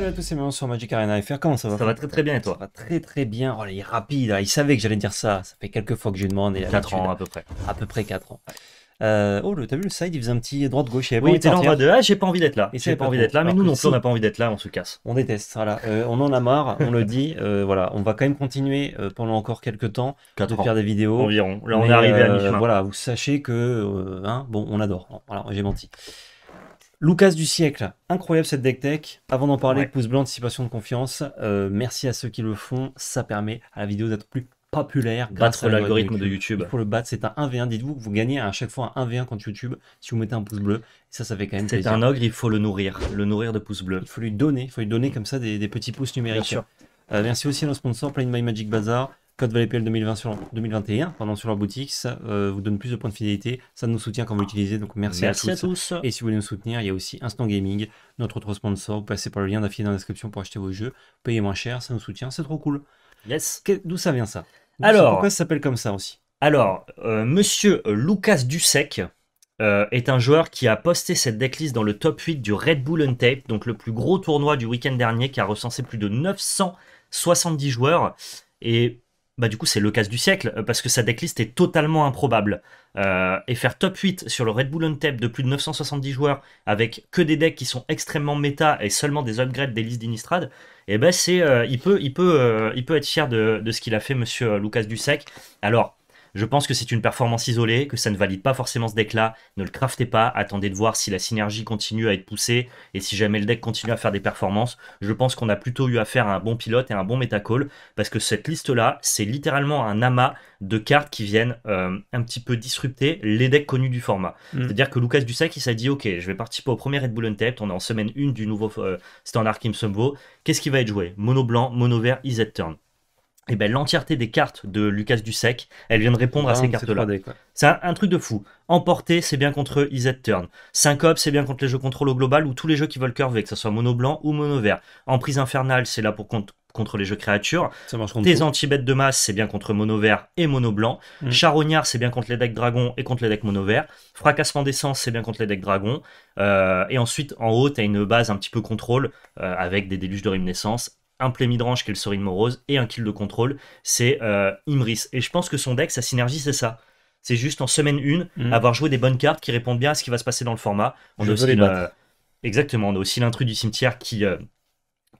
Salut à tous, c'est Mélan sur Magic Arena FR. Comment ça va Ça va très très bien et toi Ça va très très bien. Oh, il est rapide. Hein. Il savait que j'allais dire ça. Ça fait quelques fois que je lui demande. 4 ans à peu près. À peu près 4 ans. Euh, oh, t'as vu le side, il faisait un petit droite-gauche. Oui, il là en bas de Ah, j'ai pas envie d'être là. J'ai pas envie d'être là, mais nous non plus, on n'a pas envie d'être là, on se casse. On déteste, voilà. Euh, on en a marre, on le dit. Euh, voilà, on va quand même continuer euh, pendant encore quelques temps Quatre de faire des vidéos. Environ. Là, on est arrivé à mi-chemin. voilà, vous sachez que, hein, bon, on adore. Alors, j'ai menti. Lucas du siècle, incroyable cette deck tech. Avant d'en parler, pouce blanc, anticipation de confiance. Euh, merci à ceux qui le font, ça permet à la vidéo d'être plus populaire. Grâce à l'algorithme de YouTube. Pour le battre, c'est un 1v1. Dites-vous que vous gagnez à chaque fois un 1v1 contre YouTube si vous mettez un pouce bleu. Et ça, ça fait quand même C'est un ogre, il faut le nourrir, le nourrir de pouces bleus. Il faut lui donner, il faut lui donner comme ça des, petits pouces numériques. Bien sûr. Euh, merci aussi à nos sponsors, Play My Magic Bazaar. Code Valley PL 2020 sur 2021 pendant sur leur boutique. Ça euh, vous donne plus de points de fidélité. Ça nous soutient quand vous l'utilisez. Donc merci, à, tous. Et si vous voulez nous soutenir, il y a aussi Instant Gaming, notre autre sponsor. Vous passez par le lien d'affilié dans la description pour acheter vos jeux. payez moins cher, ça nous soutient. C'est trop cool. Yes. D'où ça vient ça Alors. Pourquoi ça s'appelle comme ça aussi Alors, euh, monsieur Lucas Dussek. Euh, est un joueur qui a posté cette decklist dans le top 8 du Red Bull Untape, donc le plus gros tournoi du week-end dernier qui a recensé plus de 970 joueurs. Et bah du coup c'est le cas du siècle euh, parce que sa decklist est totalement improbable. Euh, et faire top 8 sur le Red Bull Untap de plus de 970 joueurs avec que des decks qui sont extrêmement méta et seulement des upgrades des listes d'Inistrad, et eh ben c'est euh, il peut il peut il peut être fier de, de ce qu'il a fait monsieur Lucas Dussek. Alors je pense que c'est une performance isolée, que ça ne valide pas forcément ce deck-là. Ne le craftez pas, attendez de voir si la synergie continue à être poussée et si jamais le deck continue à faire des performances. Je pense qu'on a plutôt eu affaire à un bon pilote et un bon metacall parce que cette liste-là, c'est littéralement un amas de cartes qui viennent euh, un petit peu disrupter les decks connus du format. Mm. C'est-à-dire que Lucas Dussac, il s'est dit Ok, je vais participer au premier Red Bull Untapped, on est en semaine 1 du nouveau euh, Standard Kim Sumbo. Qu'est-ce qui va être joué Mono blanc, mono vert, EZ turn et eh ben, l'entièreté des cartes de Lucas Dussek, elle vient de répondre à ah, ces cartes-là. C'est un, truc de fou. Emporté, c'est bien contre EZ Turn. Syncope, c'est bien contre les jeux contrôle au global ou tous les jeux qui veulent curver, que ce soit mono blanc ou mono vert. Emprise infernale, c'est là pour contre, les jeux créatures. Ça marche Tes anti-bêtes de masse, c'est bien contre mono vert et mono blanc. Mm. Charognard, c'est bien contre les decks dragons et contre les decks mono vert. Fracassement d'essence, c'est bien contre les decks dragons. Euh, et ensuite, en haut, tu as une base un petit peu contrôle euh, avec des déluges de réminiscence un play midrange qui est le Sorin Morose et un kill de contrôle, c'est euh, Imris. Et je pense que son deck, sa synergie, c'est ça. C'est juste en semaine 1, mm. avoir joué des bonnes cartes qui répondent bien à ce qui va se passer dans le format. On a aussi Exactement, on a aussi l'intrus du cimetière qui euh,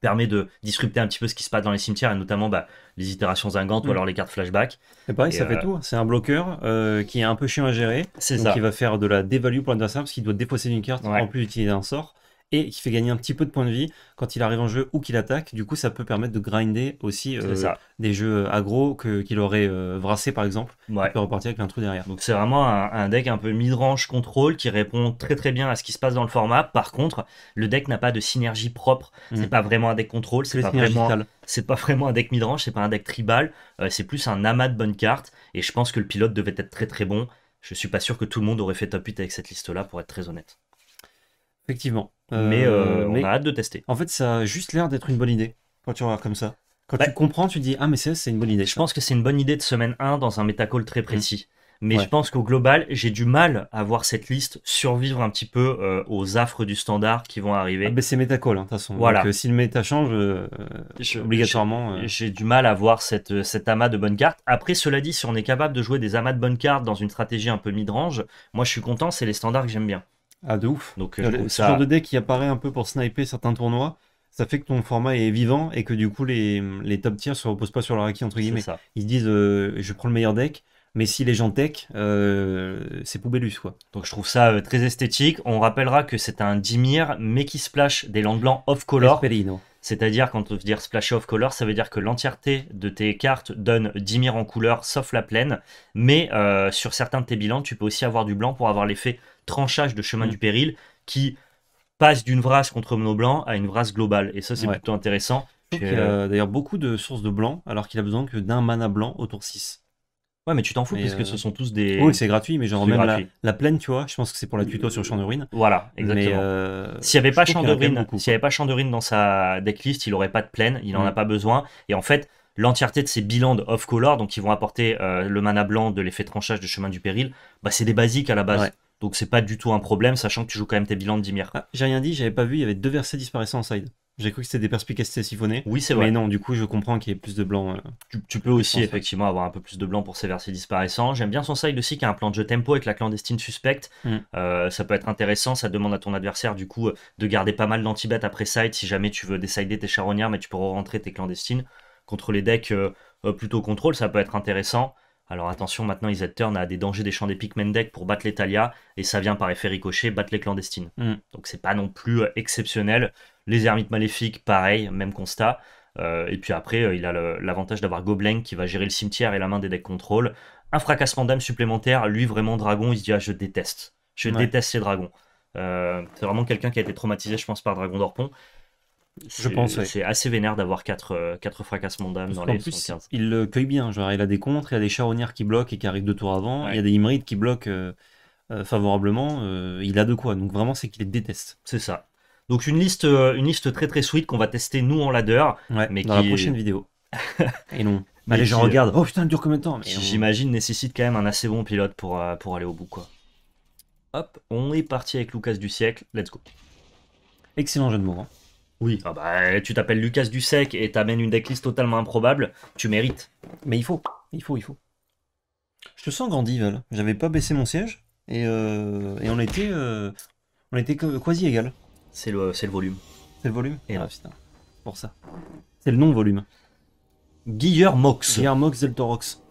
permet de disrupter un petit peu ce qui se passe dans les cimetières, et notamment bah, les itérations zingantes ou mm. alors les cartes flashback. Et pareil, ça fait euh, tout. Hein. C'est un bloqueur qui est un peu chiant à gérer. C'est ça. Qui va faire de la dévalue pour l'adversaire parce qu'il doit déposer une carte en plus d'utiliser un sort et qui fait gagner un petit peu de points de vie quand il arrive en jeu ou qu'il attaque. Du coup, ça peut permettre de grinder aussi euh, des jeux euh, aggro qu'il aurait euh, par exemple. Ouais. Il peut repartir avec un trou derrière. Donc c'est vraiment un, deck un peu mid-range contrôle qui répond très très bien à ce qui se passe dans le format. Par contre, le deck n'a pas de synergie propre. Mm. C'est pas vraiment un deck contrôle. C'est pas vraiment. pas vraiment un deck mid-range c'est pas un deck tribal, euh, c'est plus un amas de bonnes cartes, et je pense que le pilote devait être très très bon. Je suis pas sûr que tout le monde aurait fait top 8 avec cette liste-là, pour être très honnête. Effectivement. mais, euh, euh, on a hâte de tester. En fait, ça a juste l'air d'être une bonne idée quand tu regardes comme ça. Quand bah, tu comprends, tu dis Ah, mais c'est une bonne idée. Je pense que c'est une bonne idée de semaine 1 dans un métacall très précis. Mmh. Mais je pense qu'au global, j'ai du mal à voir cette liste survivre un petit peu euh, aux affres du standard qui vont arriver. Ah, mais c'est métacall, hein, de toute façon. Voilà. Donc, si le méta change, obligatoirement. J'ai du mal à voir cette, cet amas de bonnes cartes. Après, cela dit, si on est capable de jouer des amas de bonnes cartes dans une stratégie un peu midrange moi je suis content, c'est les standards que j'aime bien. Ah, de ouf. Donc, euh, le, genre de deck qui apparaît un peu pour sniper certains tournois, ça fait que ton format est vivant et que du coup, les, les top tiers se reposent pas sur leur acquis, entre guillemets. Ils disent, euh, je prends le meilleur deck, mais si les gens tech, euh, c'est poubellus quoi. Donc je trouve ça très esthétique. On rappellera que c'est un Dimir, mais qui splash des langues blancs off-color. C'est-à-dire, quand on veut dire splash off-color, ça veut dire que l'entièreté de tes cartes donne Dimir en couleur, sauf la plaine. Mais sur certains de tes bilans, tu peux aussi avoir du blanc pour avoir l'effet tranchage de chemin mm. du péril qui passe d'une vrasse contre Mono Blanc à une vrasse globale. Et ça, c'est plutôt intéressant. Il a d'ailleurs beaucoup de sources de blanc, alors qu'il a besoin que d'un mana blanc autour tour 6. Ouais, mais tu t'en fous, parce que ce euh, sont tous des. Oui, c'est gratuit, mais genre même la, plaine, tu vois, je pense que c'est pour la euh, tuto sur Champ Voilà, exactement. Euh, s'il n'y avait, pas Champ avait pas dans sa decklist, il n'aurait pas de plaine, il n'en mm. a pas besoin. Et en fait, l'entièreté de ces bilans off-color, donc qui vont apporter le mana blanc de l'effet tranchage de chemin du péril, bah, c'est des basiques à la base. Donc c'est pas du tout un problème, sachant que tu joues quand même tes bilans de Dimir. Ah, j'ai rien dit, j'avais pas vu, il y avait deux versets disparaissants en side. J'ai cru que c'était des perspicacités siphonnées. Oui, c'est vrai. Mais non, du coup, je comprends qu'il y ait plus de blanc. Euh, tu, peux aussi, effectivement, avoir un peu plus de blanc pour ces versets disparaissants. J'aime bien son side aussi qui a un plan de jeu tempo avec la clandestine suspecte. Mm. Euh, ça peut être intéressant. Ça demande à ton adversaire, du coup, de garder pas mal danti après side si jamais tu veux décider tes charognards, mais tu peux rentrer tes clandestines. Contre les decks euh, plutôt contrôle, ça peut être intéressant. Alors attention, maintenant Izet Turn a des dangers des champs des Pikmen deck pour battre les Talia, et ça vient par effet ricochet battre les clandestines. Mm. Donc c'est pas non plus euh, exceptionnel. Les ermites maléfiques, pareil, même constat. Euh, et puis après, euh, il a l'avantage d'avoir Goblin qui va gérer le cimetière et la main des decks contrôle. Un fracassement d'âme supplémentaire, lui vraiment dragon, il se dit ah, je déteste. Je déteste ces dragons. c'est vraiment quelqu'un qui a été traumatisé, je pense, par Dragon d'Orpon. Je pense. C'est assez vénère d'avoir 4 quatre, euh, fracassements d'âme dans les plus, Il le cueille bien. Genre, il a des contres, il a des charonnières qui bloquent et qui arrivent deux tours avant. Il y a des Imrides qui bloquent euh, euh, favorablement. il a de quoi. Donc vraiment, c'est qu'il les déteste. C'est ça. Donc une liste, une liste très très sweet qu'on va tester nous en ladder. mais dans la prochaine vidéo. et non. Mais Allez, je regarde. Oh putain, elle dure combien de temps J'imagine nécessite quand même un assez bon pilote pour, pour aller au bout. quoi. Hop, on est parti avec Lucas du siècle. Let's go. Excellent jeu de mouvement oui, ah bah, tu t'appelles Lucas Sec et t'amènes une decklist totalement improbable, tu mérites. Mais il faut, il faut, il faut. Je te sens grandi, Val. J'avais pas baissé mon siège et, euh, et on était, euh, on était quasi égal. C'est le, c'est le volume. C'est le volume Et ah, pour ça. C'est le non volume. Mox. Guillermox. Guillermox Torox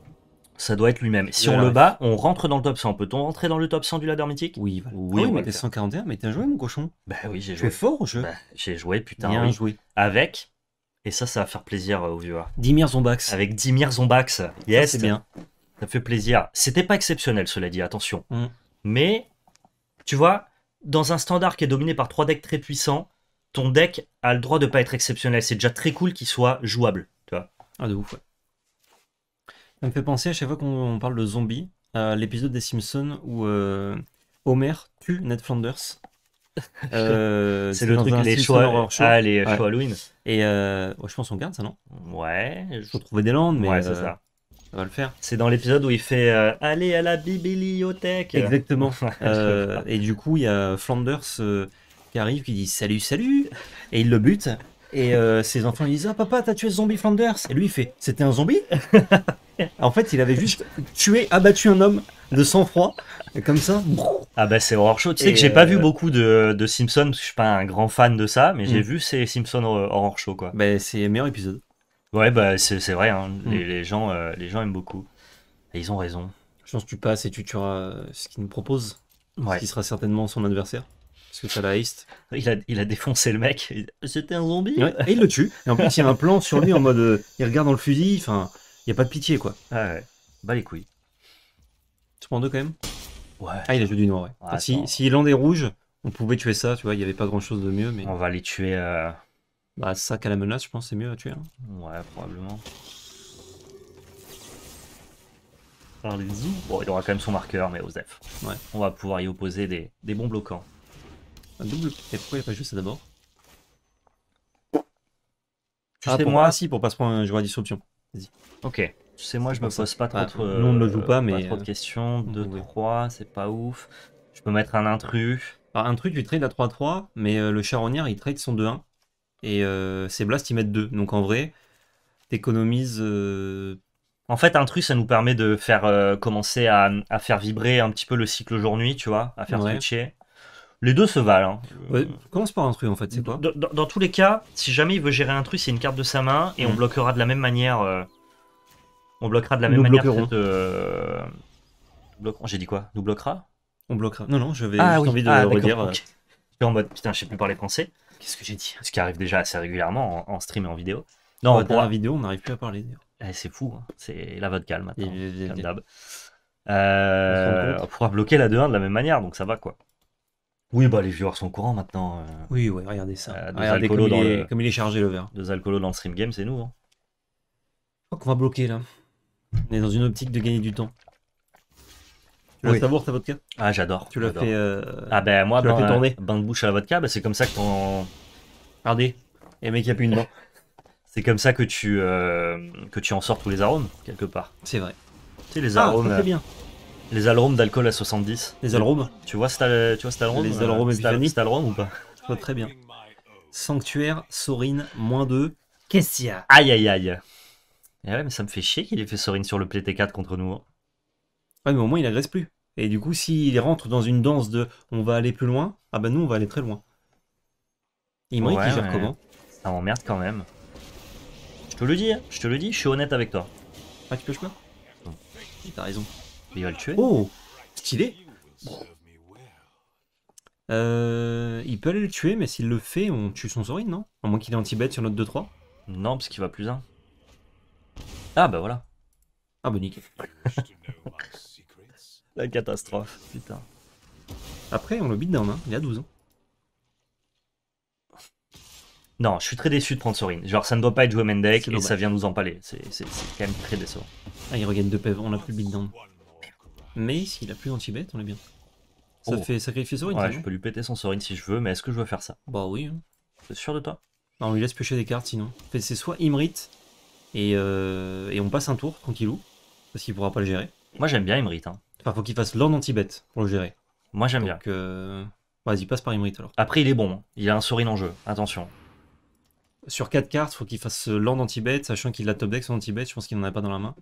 ça doit être lui-même. Si on le bat, on rentre dans le top 100. Peut-on rentrer dans le top 100 du ladder mythique Oui, oui, ah mais 141, mais joué mon cochon. Bah oui, j'ai joué. fort au jeu. Bah, j'ai joué, putain. Bien joué. Avec, et ça, ça va faire plaisir aux viewers. Dimir Zombax. Avec Dimir Zombax. Yes. C'est bien. Ça fait plaisir. C'était pas exceptionnel, cela dit, attention. Mm. Mais, tu vois, dans un standard qui est dominé par trois decks très puissants, ton deck a le droit de pas être exceptionnel. C'est déjà très cool qu'il soit jouable. Tu vois. Ah, de ouf, ouais. Ça me fait penser à chaque fois qu'on parle de zombies, à l'épisode des Simpsons où euh, Homer tue Ned Flanders. Euh, c'est le truc, ah, les choix, ah, choix Halloween. Et euh, je pense qu'on garde ça, non Ouais. Je... trouve des landes, mais. Ouais, c'est ça. va le faire. C'est dans l'épisode où il fait aller à la bibliothèque. Exactement. et du coup, il y a Flanders qui arrive, qui dit Salut, salut. Et il le bute. Et euh, ses enfants ils disent Ah, papa, t'as tué ce zombie Flanders Et lui, il fait C'était un zombie En fait, il avait juste tué, abattu un homme de sang-froid, comme ça. Ah, bah, c'est horror show. Tu sais que j'ai pas vu euh, beaucoup de, de Simpsons, je suis pas un grand fan de ça, mais j'ai mm. vu ces Simpsons horror show, quoi. Bah, c'est le meilleur épisode. Ouais, bah, c'est vrai, hein. mm. les, gens, euh, les gens aiment beaucoup. ils ont raison. Je pense que tu passes et tu tueras ce qu'il nous propose, ce qui sera certainement son adversaire. Il a, il a défoncé le mec. C'était un zombie. et il le tue. Et en plus, il y a un plan sur lui en mode. Euh, il regarde dans le fusil. Enfin, il n'y a pas de pitié, quoi. Ah ouais. Bah les couilles. Tu prends deux quand même Ouais. Ah, il a joué du noir, ouais. Ah, si, il en est rouge, on pouvait tuer ça, tu vois. Il n'y avait pas grand chose de mieux, mais. On va les tuer. euh, Bah, ça qu'à la menace, je pense, c'est mieux à tuer. Hein. Ouais, probablement. les Bon, il aura quand même son marqueur, mais Osef. Ouais. On va pouvoir y opposer des bons bloquants. Un double. Et pourquoi il a pas juste ça d'abord Tu ah, moi, si, pour pas se prendre un joueur à disruption. Vas-y. Ok. Tu sais, moi, je me pose pas trop, ah, de, ne le joue pas, mais. Pas trop de euh, questions. 2, 3, c'est pas ouf. Je peux mettre un intrus. un intrus, tu trade à 3-3, mais euh, le charonnière, il trade son 2-1. Et ses euh, blasts, ils mettent 2. Donc, en vrai, t'économises. En fait, intrus, ça nous permet de faire commencer à, faire vibrer un petit peu le cycle jour-nuit, tu vois, à faire switcher. Les deux se valent. Hein. se commence par un truc en fait, c'est quoi dans, tous les cas, si jamais il veut gérer un truc, c'est une carte de sa main et on mm. bloquera de la même manière. Euh, on bloquera de la même manière. Euh, bloquerons J'ai dit quoi Nous bloquera On bloquera. Non, non, je ah, oui. envie de le ah, redire. Je suis en mode putain, je sais plus parler français. Qu'est-ce que j'ai dit Ce qui arrive déjà assez régulièrement en, stream et en vidéo. Non, la vidéo, on n'arrive plus à parler. Eh, c'est fou, hein. c'est la vodka maintenant, euh, on pourra bloquer la 2-1 de la même manière, donc ça va quoi. Oui, bah les viewers sont au courant maintenant. Euh. Oui, ouais, regardez ça. Euh, comme il, est, chargé, le verre. Deux alcoolos dans le stream game, c'est nous. hein. Je crois qu'on va bloquer, là. On est dans une optique de gagner du temps. Tu l'as Oui. ta vodka Ah, j'adore. Tu l'as fait... Euh, ah ben moi, tu ben, fait tourner. bain de bouche à la vodka, ben, c'est comme ça que ton- Regardez. Et mec, il a plus une main. c'est comme ça que tu que tu en sors tous les arômes quelque part. C'est vrai. Tu sais les ah, arômes. bien. Les alromes d'alcool à 70. Les alromes Tu vois cet, tu vois Les euh, Les ou pas Très bien. Sanctuaire, Sorine, moins 2. Qu'est-ce qu'il y a Aïe aïe aïe. Eh ouais, mais ça me fait chier qu'il ait fait Sorine sur le PT4 contre nous. Hein. Ouais, mais au moins il agresse plus. Et du coup, s'il rentre dans une danse de on va aller plus loin, ah ben nous on va aller très loin. Il dit qu'il gère comment Ça m'emmerde quand même. Je te le dis, hein. je te le dis, je suis honnête avec toi. Ah, tu peux peur T'as raison. Il va le tuer. Oh Stylé euh, Il peut aller le tuer, mais s'il le fait, on tue son Sorin, non À moins qu'il est anti-bête sur notre 2-3 Non, parce qu'il va plus 1. Ah bah voilà. Ah bah nickel. La catastrophe, putain. Après, on le beat down, hein. il a 12 ans. Non, je suis très déçu de prendre Sorin. Genre, ça ne doit pas être joué Mendek et ça vient nous empaler. C'est quand même très décevant. Ah, il regagne 2 PV, e on a plus le beatdown. Mais s'il a plus d'anti-bet, on est bien. Ça oh. fait sacrifier Sorin, je peux lui péter son Sorin si je veux, mais est-ce que je veux faire ça Bah oui. Je hein. T'es sûr de toi Non, on lui laisse piocher des cartes sinon. c'est soit Imrit et, euh, et on passe un tour tranquillou, parce qu'il pourra pas le gérer. Moi j'aime bien Imrit. Hein. Enfin, faut qu'il fasse Land anti pour le gérer. Moi j'aime bien. Donc, euh, vas-y, passe par Imrit alors. Après il est bon, hein. il a un Sorin en jeu, attention. Sur 4 cartes, faut qu'il fasse Land anti-bet, sachant qu'il a top deck son anti je pense qu'il n'en a pas dans la main.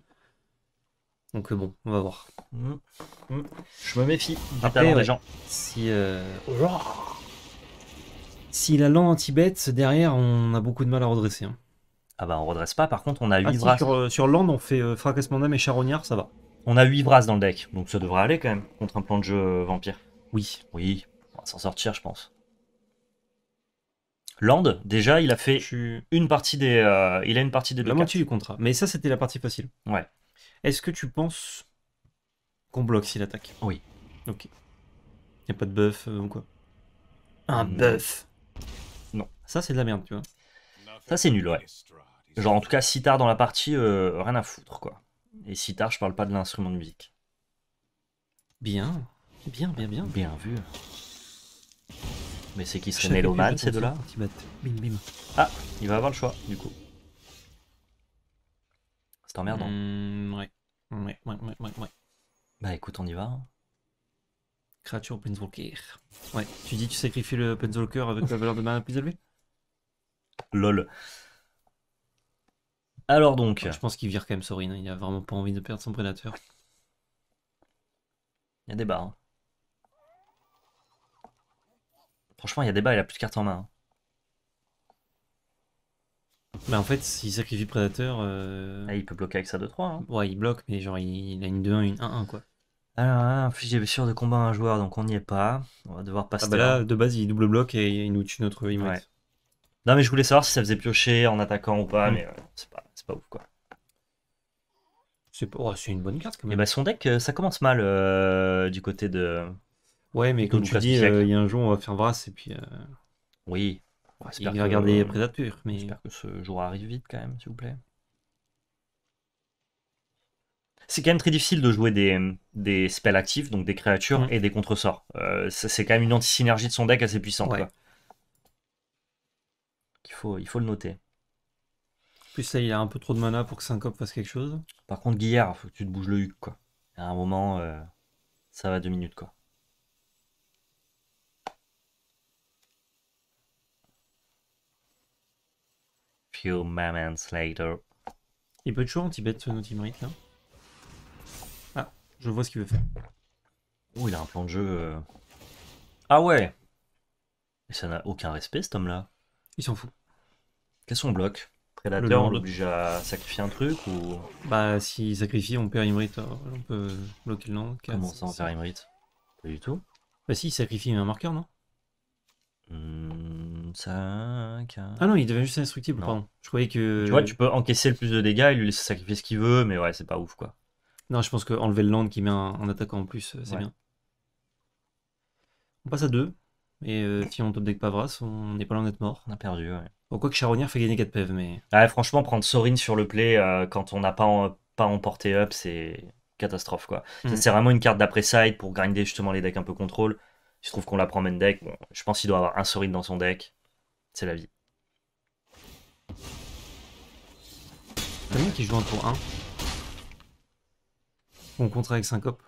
Donc euh, bon, on va voir. Mmh. Mmh. Je me méfie du Après, gens. Si, euh, oh si la land anti-bête, derrière, on a beaucoup de mal à redresser. Hein. Ah bah on redresse pas, par contre on a 8 ah, Sur, euh, land on fait fracassement d'âme et charognard, ça va. On a 8 bras dans le deck, donc ça devrait aller quand même contre un plan de jeu vampire. Oui. Oui, on va s'en sortir je pense. Land, déjà, il a fait une partie des, il a une partie de la moitié du contrat. Mais ça, c'était la partie facile. Ouais. Est-ce que tu penses qu'on bloque s'il attaque Oui. Ok. Y a pas de buff euh, ou quoi Un buff Non. Ça, c'est de la merde, tu vois. Ça, c'est nul, ouais. Genre, en tout cas, si tard dans la partie, euh, rien à foutre, quoi. Et si tard, je parle pas de l'instrument de musique. Bien. Bien, bien, bien. Bien vu. Mais c'est qui serait mélomane, ces deux-là Ah, il va avoir le choix, du coup. C'est emmerdant. Mm, ouais. Ouais, ouais, ouais, ouais, Bah écoute, on y va. Hein. Créature Penzolker. Ouais, tu dis tu sacrifies le Penzolker avec la valeur de main la plus élevée Lol. Alors donc. Je pense qu'il vire quand même Sorin, hein. il a vraiment pas envie de perdre son prédateur. Il y a des barres. Hein. Franchement, il y a des barres, il a plus de cartes en main. Mais bah, en fait, s'il sacrifie Prédateur, Euh... Ah, il peut bloquer avec sa 2-3. Hein. Ouais, il bloque, mais genre il, a une 2-1, une 1-1 quoi. Alors, infliger hein, blessure de combat à un joueur, donc on n'y est pas. On va devoir passer. Ah bah là, de base, il double bloque et il nous tue notre image. Ouais. Non, mais je voulais savoir si ça faisait piocher en attaquant ou pas, mm. mais euh, c'est pas, pas ouf quoi. Oh, c'est une bonne carte quand eh même. Et bah son deck, euh, ça commence mal euh, du côté de. Ouais, mais comme tu dis, il y a un jour, on va faire Vras et puis. Oui, mais. J'espère que ce jour arrive vite quand même, s'il vous plaît. C'est quand même très difficile de jouer des, des spells actifs, donc des créatures mm. et des contresorts. Euh, c'est quand même une anti-synergie de son deck assez puissante. Il, faut, il faut le noter. plus, ça, il a un peu trop de mana pour que Syncope fasse quelque chose. Par contre, Guillard, faut que tu te bouges le huc, quoi. À un moment, euh, ça va deux minutes, quoi. Il peut être chaud en Tibet, ce là. Ah, je vois ce qu'il veut faire. Oh, il a un plan de jeu. Euh. Ah ouais Mais ça n'a aucun respect, cet homme-là. Il s'en fout. Qu'est-ce qu'on bloque Prédateur, on l'oblige à sacrifier un truc ou Bah, s'il sacrifie, on perd Imrit. Euh, on peut bloquer le nom. Comment ça, on perd Imrit Pas du tout. Bah, si, il sacrifie un marqueur, non 5. Hmm, ah non, il devient juste indestructible, instructible, pardon. Je croyais que. Tu vois, tu peux encaisser le plus de dégâts et lui laisser sacrifier ce qu'il veut, mais ouais, c'est pas ouf quoi. Non, je pense qu'enlever le land qui met un, attaquant en plus, euh, c'est bien. On passe à 2. Et euh, si on top deck Pavras, on n'est pas loin d'être mort. On a perdu, ouais. Bon, quoi que Charonnière fait gagner 4 PV, e mais. Ah franchement, prendre Sorin sur le play euh, quand on n'a pas, pas emporté up, c'est catastrophe quoi. Hmm. C'est vraiment une carte d'après side pour grinder justement les decks un peu contrôle trouve qu'on la prend main deck. Bon, je pense qu'il doit avoir un sorin dans son deck. C'est la vie. T'as joue un tour 1 On contre avec Syncope.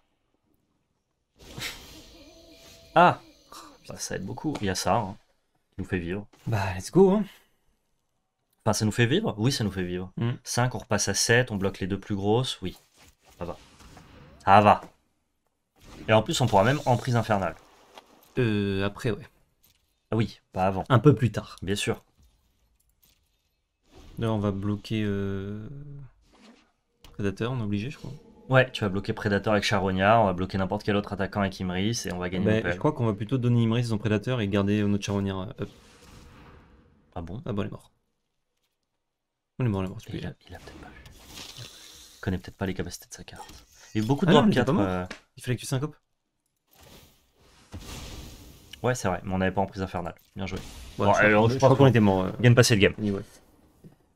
ah bah, Ça aide beaucoup. Il y a ça. Hein. Qui nous fait vivre. Bah, let's go. Hein. Enfin, ça nous fait vivre Oui, ça nous fait vivre. 5, mm. on repasse à 7, on bloque les deux plus grosses. Oui. Ça va. Ça va. Et en plus, on pourra même en infernale. Euh, après, ouais. Ah oui, pas avant. Un peu plus tard. Bien sûr. Là, on va bloquer euh... on est obligé, je crois. Ouais, tu vas bloquer Prédateur avec Charognard, on va bloquer n'importe quel autre attaquant avec Imris et on va gagner. Bah, je crois qu'on va plutôt donner Imris son Prédateur et garder notre Charognard euh, Ah bon Ah bon, il est mort. Il est mort, il est mort. Il peut-être pas connaît peut-être pas les capacités de sa carte. Il y a beaucoup de ah non, il, euh. il fallait que tu syncopes Ouais, c'est vrai, mais on n'avait pas en prise infernale. Bien joué. je, crois qu'on était mort. Gagne euh. passer le game.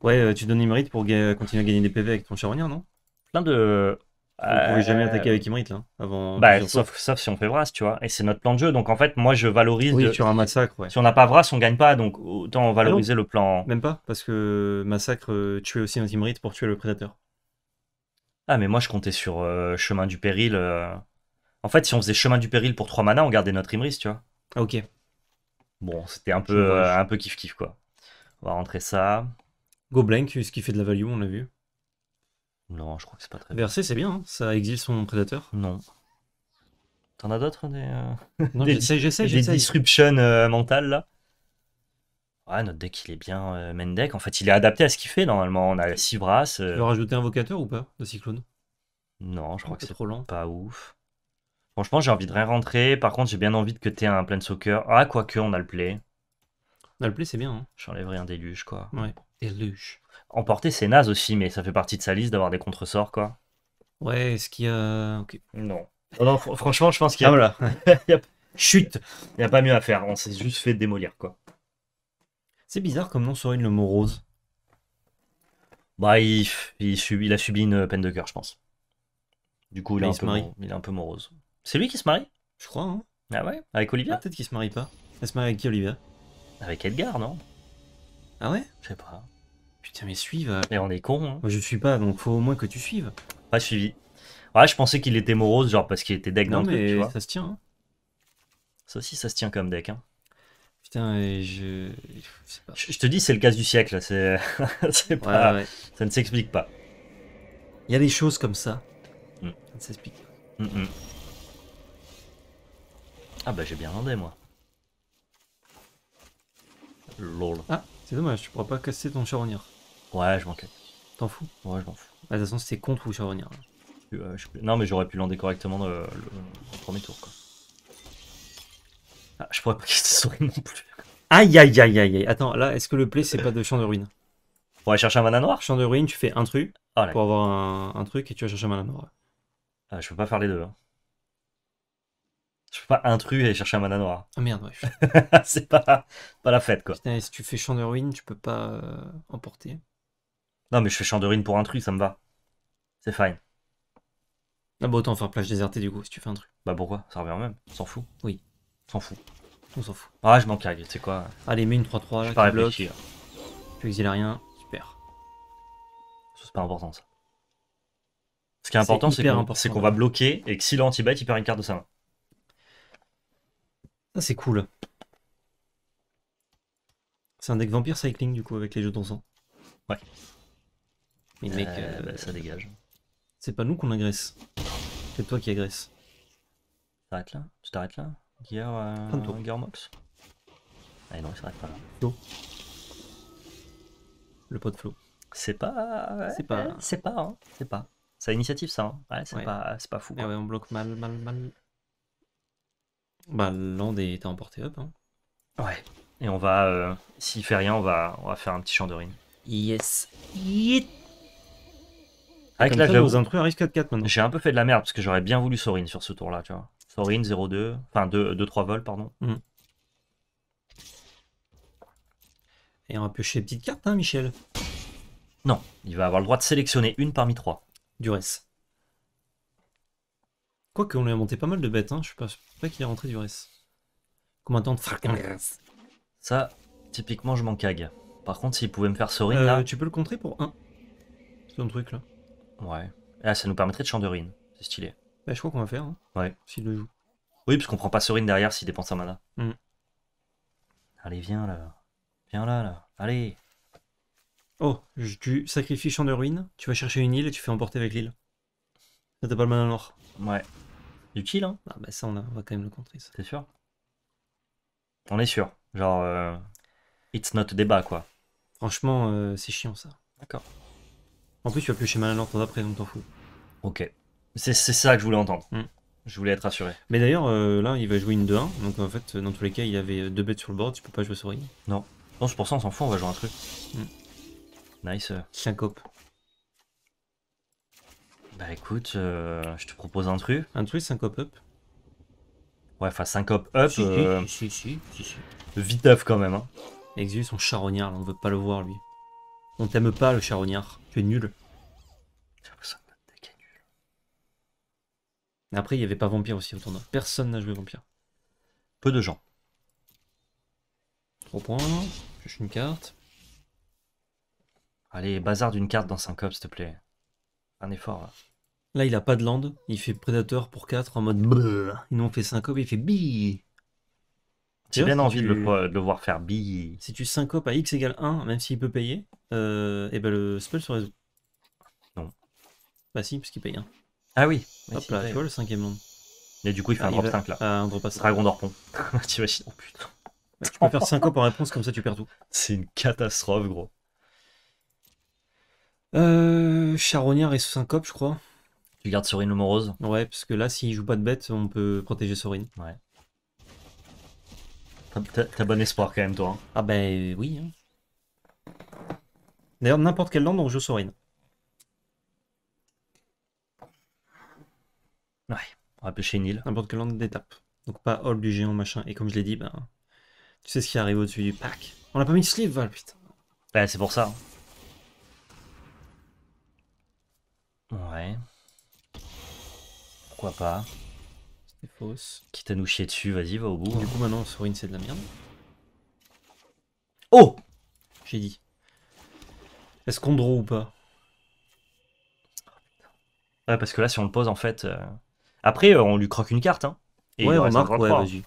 Ouais, euh, tu donnes Imrit pour continuer à gagner des PV avec ton Charonien, non Plein de. On ne pouvait jamais euh, attaquer avec Imrit là, hein, avant. Bah, sauf, si on fait Vras, tu vois. Et c'est notre plan de jeu. Donc en fait, moi je valorise. Oui, tu as un massacre, Si on n'a pas Vras, on gagne pas. Donc autant ah valoriser le plan. Même pas, parce que massacre, tuer aussi un Imrit pour tuer le prédateur. Ah, mais moi je comptais sur chemin du péril. En fait, si on faisait chemin du péril pour 3 mana, on gardait notre Imris, tu vois ok. Bon, c'était un peu, euh, un peu kiff kiff quoi. On va rentrer ça. blank, ce qui fait de la value, on l'a vu. Non, je crois que c'est pas très. Verser, c'est bien, hein. ça exile son prédateur. Non. T'en as d'autres des, euh, non, j'essaie, j'essaie, des disruptions euh, mentales là Ouais, notre deck il est bien Mendek. En fait, il est adapté à ce qu'il fait normalement. On a 6 brasses. Tu veux rajouter un vocateur ou pas de cyclone Non, je crois que c'est trop lent. Pas ouf. Franchement, j'ai envie de rien rentrer. Par contre, j'ai bien envie de que t'aies un plein de soccer. Ah, quoique, on a le play. On a le play, c'est bien. Hein. J'enlèverai un déluge, quoi. Ouais, déluge. Emporter, c'est naze aussi, mais ça fait partie de sa liste d'avoir des contresorts, quoi. Ouais, est-ce qu'il y a. Ok. Non. Non, franchement, je pense qu'il y a. Ah, voilà. Chut Il n'y a pas mieux à faire. On s'est juste fait démolir, quoi. C'est bizarre comme nom une le morose. Bah, il, a subi une peine de cœur, je pense. Du coup, il est un peu morose. C'est lui qui se marie Je crois, hein. Ah ouais Avec Olivia ah, Peut-être qu'il se marie pas. Elle se marie avec qui, Olivia Avec Edgar, non Ah ouais Je sais pas. Putain, mais suive. Euh. Mais on est con. Hein. je suis pas, donc faut au moins que tu suives. Pas suivi. Ouais, je pensais qu'il était morose, genre parce qu'il était deck non, mais ça se tient. Hein. Ça aussi, ça se tient comme deck. Hein. Putain, et je... Je, te dis, c'est le casse du siècle. C'est... pas... Ça ne s'explique pas. Il y a des choses comme ça. Hmm. Ça ne s'explique pas. Hmm, hmm. Ah bah j'ai bien landé moi. Lol. Ah, c'est dommage, tu pourras pas casser ton charronnier. Ouais, je m'en T'en fous Ouais, je m'en fous. Ah, de toute façon, c'était contre ou euh, Non, mais j'aurais pu lander correctement euh, le... premier tour quoi. Ah, je pourrais pas casser souris non plus. Aïe aïe aïe aïe aïe. Attends, là, est-ce que le play c'est pas de champ de ruine Pour aller chercher un mana noir Champ de ruine, tu fais un truc ah, pour avoir un... truc et tu vas chercher un mana noir. Ah, je peux pas faire les deux. Hein. Je peux pas intrus et chercher un mana noir. Ah, merde, ouais. c'est pas, pas la fête, quoi. si tu fais champ de ruine, tu peux pas euh, emporter. Non, mais je fais champ de ruine pour intrus, ça me va. C'est fine. Ah bah autant faire plage désertée du coup, si tu fais un truc. Bah pourquoi Ça revient au même. S'en fout. Oui. S'en fout. On s'en fout. Ah, je m'en cague, tu sais quoi. Allez, mets une 3-3 là. Je pas Tu exiles rien, super. C'est pas important ça. Ce qui est, important, c'est qu'on va bloquer et que si l'anti-bête, il perd une carte de sa main. Ah c'est cool. C'est un deck Vampire Cycling, du coup, avec les jetons sang. Ouais. Mais mec, ah, euh, bah, ça dégage. C'est pas nous qu'on agresse. C'est toi qui agresse. T'arrêtes là Tu t'arrêtes là Gear, euh, Mox Ah non, il s'arrête pas là. Le pot de Flo. C'est pas... c'est pas... Hein. C'est pas, hein. C'est pas. C'est initiative, ça, hein. Ouais, c'est pas, pas fou. Eh on bloque mal, mal, mal, bah, Land est emporté up. Hein. Ouais. Et on va, euh, s'il fait rien, on va, on va faire un petit champ Yes. Yeet. Avec la vos truc 4-4 maintenant. J'ai un peu fait de la merde parce que j'aurais bien voulu Sorin sur ce tour-là, tu vois. Sorin 0-2, enfin 2-3 vols, pardon. Mm. Et on va piocher des petites cartes, hein, Michel Non, il va avoir le droit de sélectionner une parmi trois. Du reste. Quoi on lui a monté pas mal de bêtes, hein. je suis pas, pas qu'il est rentré du reste. Commandant Farkangas. Ça, typiquement, je m'en cague. Par contre, s'il pouvait me faire Sorin là. Euh, tu peux le contrer pour 1. C'est un truc là. Ouais. Là, ça nous permettrait de ruines, C'est stylé. Bah, je crois qu'on va faire. Hein. ouais. S'il le joue. Oui, parce qu'on prend pas Sorin derrière s'il dépense un mana. Mm. Allez, viens là. Viens là, là. Allez. Oh, tu sacrifies Champ de Ruine, tu vas chercher une île et tu fais emporter avec l'île. Là, t'as pas le mana noir. Ouais. Du kill hein Ah bah ça, on, va quand même le contrer, ça. T'es sûr On est sûr. Genre, euh, it's not a débat, quoi. Franchement, euh, c'est chiant, ça. D'accord. En plus, tu vas plus chez Malin l'entendre après, donc t'en fous. Ok. C'est ça que je voulais entendre. Mm. Je voulais être rassuré. Mais d'ailleurs, euh, là, il va jouer une 2-1. Donc en fait, dans tous les cas, il y avait deux bêtes sur le board, tu peux pas jouer souris. non Non, c'est pour ça, on s'en fout, on va jouer un truc. Mm. Nice. 5 cop bah écoute, euh, je te propose un truc. Un truc, 5 up Ouais, enfin 5 up up. Si, si, si, si Vite quand même. Hein. Exil, son charognard, là, on veut pas le voir lui. On t'aime pas le charognard, tu es nul. Après, il n'y avait pas vampire aussi au tournoi. Personne n'a joué vampire. Peu de gens. Trop points, je suis une carte. Allez, bazar d'une carte dans 5 up s'il te plaît un effort. Hein. Là. il a pas de land, il fait prédateur pour 4 en mode bleu. nous ont fait syncope et il fait bi. J'ai bien envie de, le, de, le, voir faire bi. Si tu syncopes à x égale 1, même s'il peut payer, euh, et eh ben le spell se résout. Non. Bah si, parce qu'il paye 1. Ah oui. Hop là, bah, tu vois le cinquième monde Et du coup, il fait un ah, drop 5 là. un drop Dragon d'Orpon. Tu Oh putain. tu peux faire 5 ans en réponse, comme ça tu perds tout. C'est une catastrophe, gros. Euh, Charognard et Syncope, je crois. Tu gardes Sorin ou Morose Ouais, parce que là, s'il joue pas de bête, on peut protéger Sorine. Ouais. T'as bon espoir quand même, toi. Hein. Ah ben oui. Hein. D'ailleurs, n'importe quelle land, on joue Sorine. Ouais, on va pêcher une île. N'importe quelle land d'étape. Donc pas hall du géant, machin. Et comme je l'ai dit, ben, tu sais ce qui arrive au-dessus du pack. On a pas mis de sleeve, Val, ah, putain. Ben, c'est pour ça. Hein. Ouais. Pourquoi pas C'était fausse. Quitte à nous chier dessus, vas-y, va au bout. Du hein. coup, maintenant, une c'est de la merde. Oh J'ai dit. Est-ce qu'on draw ou pas Ouais, parce que là, si on le pose, en fait. Euh, après, euh, on lui croque une carte. Hein, et ouais, on ouais, vas-y.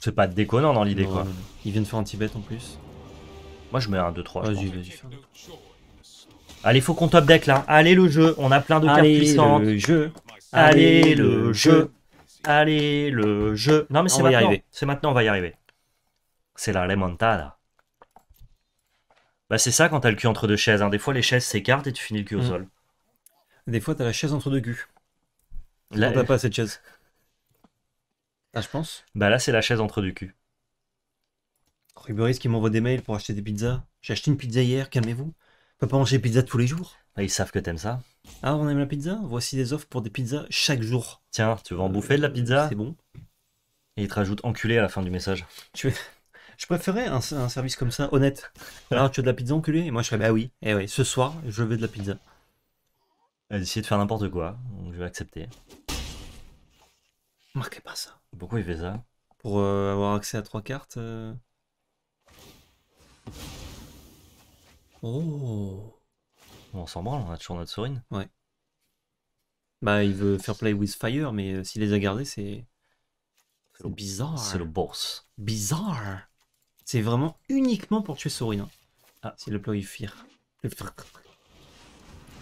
C'est pas déconnant dans l'idée, quoi. Il vient de faire un petit en plus. Moi, je mets un 2-3. Vas-y, Vas-y, Allez, faut qu'on top deck là. Allez le jeu, on a plein de cartes puissantes. Le jeu. Allez le jeu. Allez le jeu. Non mais c'est maintenant. C'est maintenant, on va y arriver. C'est la remontada. Bah c'est ça quand t'as le cul entre deux chaises. Hein. Des fois les chaises s'écartent et tu finis le cul au mm. sol. Des fois t'as la chaise entre deux culs. Là t'as pas cette chaise. Ah je pense. Bah là c'est la chaise entre deux culs. Ruberis qui m'envoie des mails pour acheter des pizzas. J'ai acheté une pizza hier, calmez-vous peux pas manger pizza tous les jours. Bah, ils savent que t'aimes ça. Ah, on aime la pizza Voici des offres pour des pizzas chaque jour. Tiens, tu veux en bouffer de la pizza C'est bon. Et ils te rajoutent enculé à la fin du message. Je préférais un, service comme ça, honnête. Alors, tu veux de la pizza enculé Et moi, je serais bah oui, Et eh oui, ce soir, je veux de la pizza. Elle a de faire n'importe quoi, donc je vais accepter. Marquez pas ça. Pourquoi il fait ça Pour euh, avoir accès à trois cartes euh. Oh. On s'en branle, on a toujours notre sourine. Ouais. Bah, il veut faire play with fire, mais euh, s'il les a gardés, c'est. C'est bizarre. C'est le boss. Bizarre. C'est vraiment uniquement pour tuer Sorin. Hein. Ah, c'est le play fire. fire.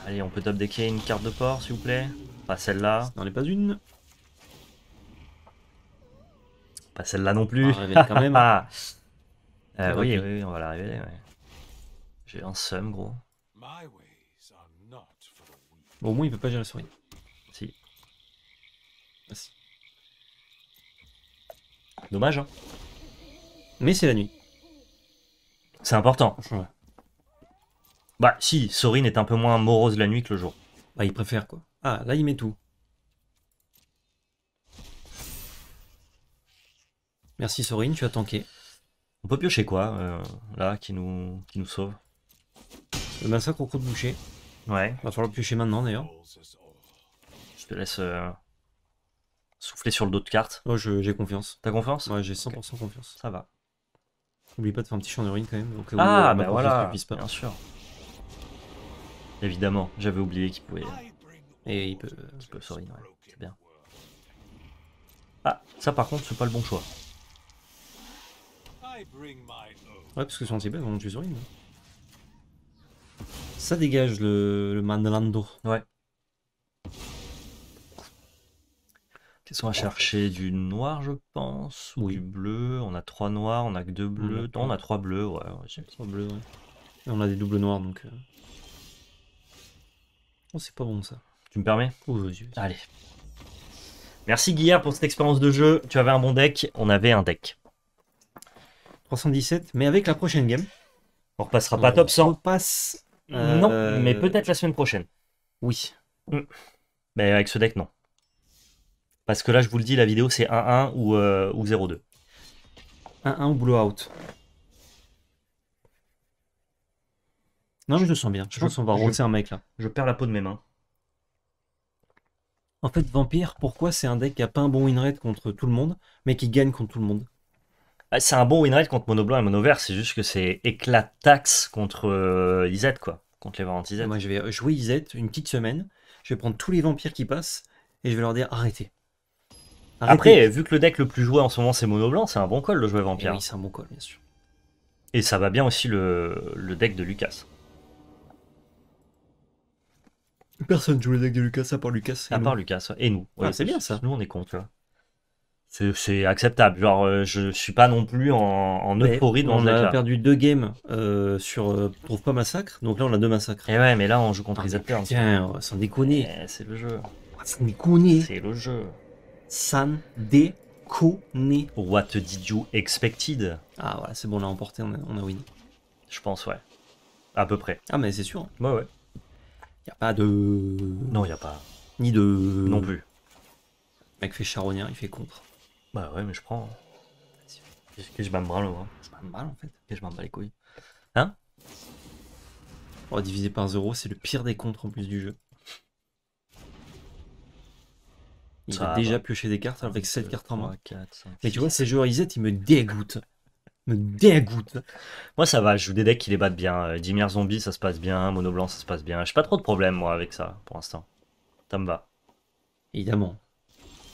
Allez, on peut top une carte de port, s'il vous plaît. Pas celle-là. N'en est pas une. Pas celle-là non plus. On va quand même. Hein. Ah. Euh, oui, on va révéler, Ouais. J'ai un seum, gros. Bon, au moins, il peut pas gérer souris. Si. Merci. Dommage, hein. Mais c'est la nuit. C'est important. Bah, si, Sorin est un peu moins morose la nuit que le jour. Bah, il préfère, quoi. Ah, là, il met tout. Merci Sorin, tu as tanké. On peut piocher quoi, euh, là, qui nous, qui nous sauve le massacre au coup de boucher. Ouais. Va falloir le piocher maintenant d'ailleurs. Je te laisse euh, souffler sur le dos de carte. Oh, j'ai confiance. T'as confiance Ouais, j'ai 100% confiance. Ça va. Oublie pas de faire un petit champ ruines quand même. ah, euh, bah voilà. Pas. Bien sûr. Évidemment, j'avais oublié qu'il pouvait. Euh, Et il peut. Il C'est bien. Ah, ça par contre, c'est pas le bon choix. Ouais, parce que son anti on tue ça dégage le, le Mandalando. Ouais. Qu'est-ce qu'on va chercher Du noir, je pense, ou du bleu. On a trois noirs, on a que deux bleus. on a trois bleus, ouais. trois bleus, ouais. Et on a des doubles noirs, donc. Euh. Oh, c'est pas bon ça. Tu me permets oh, yeux. Allez. Merci Guillard pour cette expérience de jeu. Tu avais un bon deck, on avait un deck. 317, mais avec la prochaine game. On repassera pas top 100. passe non, euh, mais peut-être la semaine prochaine. Oui. Mm. Mais avec ce deck, non. Parce que là, je vous le dis, la vidéo, c'est 1-1 ou, euh, ou 0-2. 1-1 ou blowout. Non, je te sens bien. Je, pense qu'on va rôter un mec, là. Je perds la peau de mes mains. En fait, Vampire, pourquoi c'est un deck qui a pas un bon win rate contre tout le monde, mais qui gagne contre tout le monde ah, c'est un bon win rate contre mono blanc et mono vert, c'est juste que c'est éclat tax contre euh, quoi. Contre les variantes IZ. Moi, je vais jouer IZ une petite semaine. Je vais prendre tous les vampires qui passent et je vais leur dire arrêtez. Après, vu que le deck le plus joué en ce moment c'est mono blanc, c'est un bon call de jouer vampire. Eh oui, c'est un bon call, bien sûr. Et ça va bien aussi le, deck de Lucas. Personne joue le deck de Lucas à part Lucas. à part Lucas, et nous. Ah, c'est bien ça. Nous, on est contre tu c'est acceptable. Genre, je euh, je suis pas non plus en, en euphorie On a perdu deux games euh, sur Trouve euh, pas Massacre, donc là on a deux massacres. Et eh ouais, mais là on joue contre ah, les acteurs. Tiens, eh, sans déconner. C'est le jeu. Sans déconner. C'est le jeu. Sans déconner. What did you expected Ah, voilà, c'est bon, on a emporté, on a, on win. Je pense, ouais. À peu près. Ah, mais c'est sûr. Bah ouais. Il Y a pas de. Non, il y a pas. Ni de. Non plus. mec fait charognard, il fait contre. Bah ouais, mais je prends. Hein. Qu'est-ce que je bats bras, moi Je bats en fait. Que je m'en bats les couilles. Hein Oh, divisé par 0, c'est le pire des contres en plus du jeu. Il déjà pioché des cartes avec 7 cartes en main. Mais tu vois, ces joueurs reset, ils me dégoûtent. Me dégoûtent. Moi, ça va, je joue des decks qui les battent bien. Euh, Dimir Zombie, ça se passe bien. Mono Blanc, ça se passe bien. J'ai pas trop de problème, moi, avec ça, pour l'instant. Ça me va. Évidemment.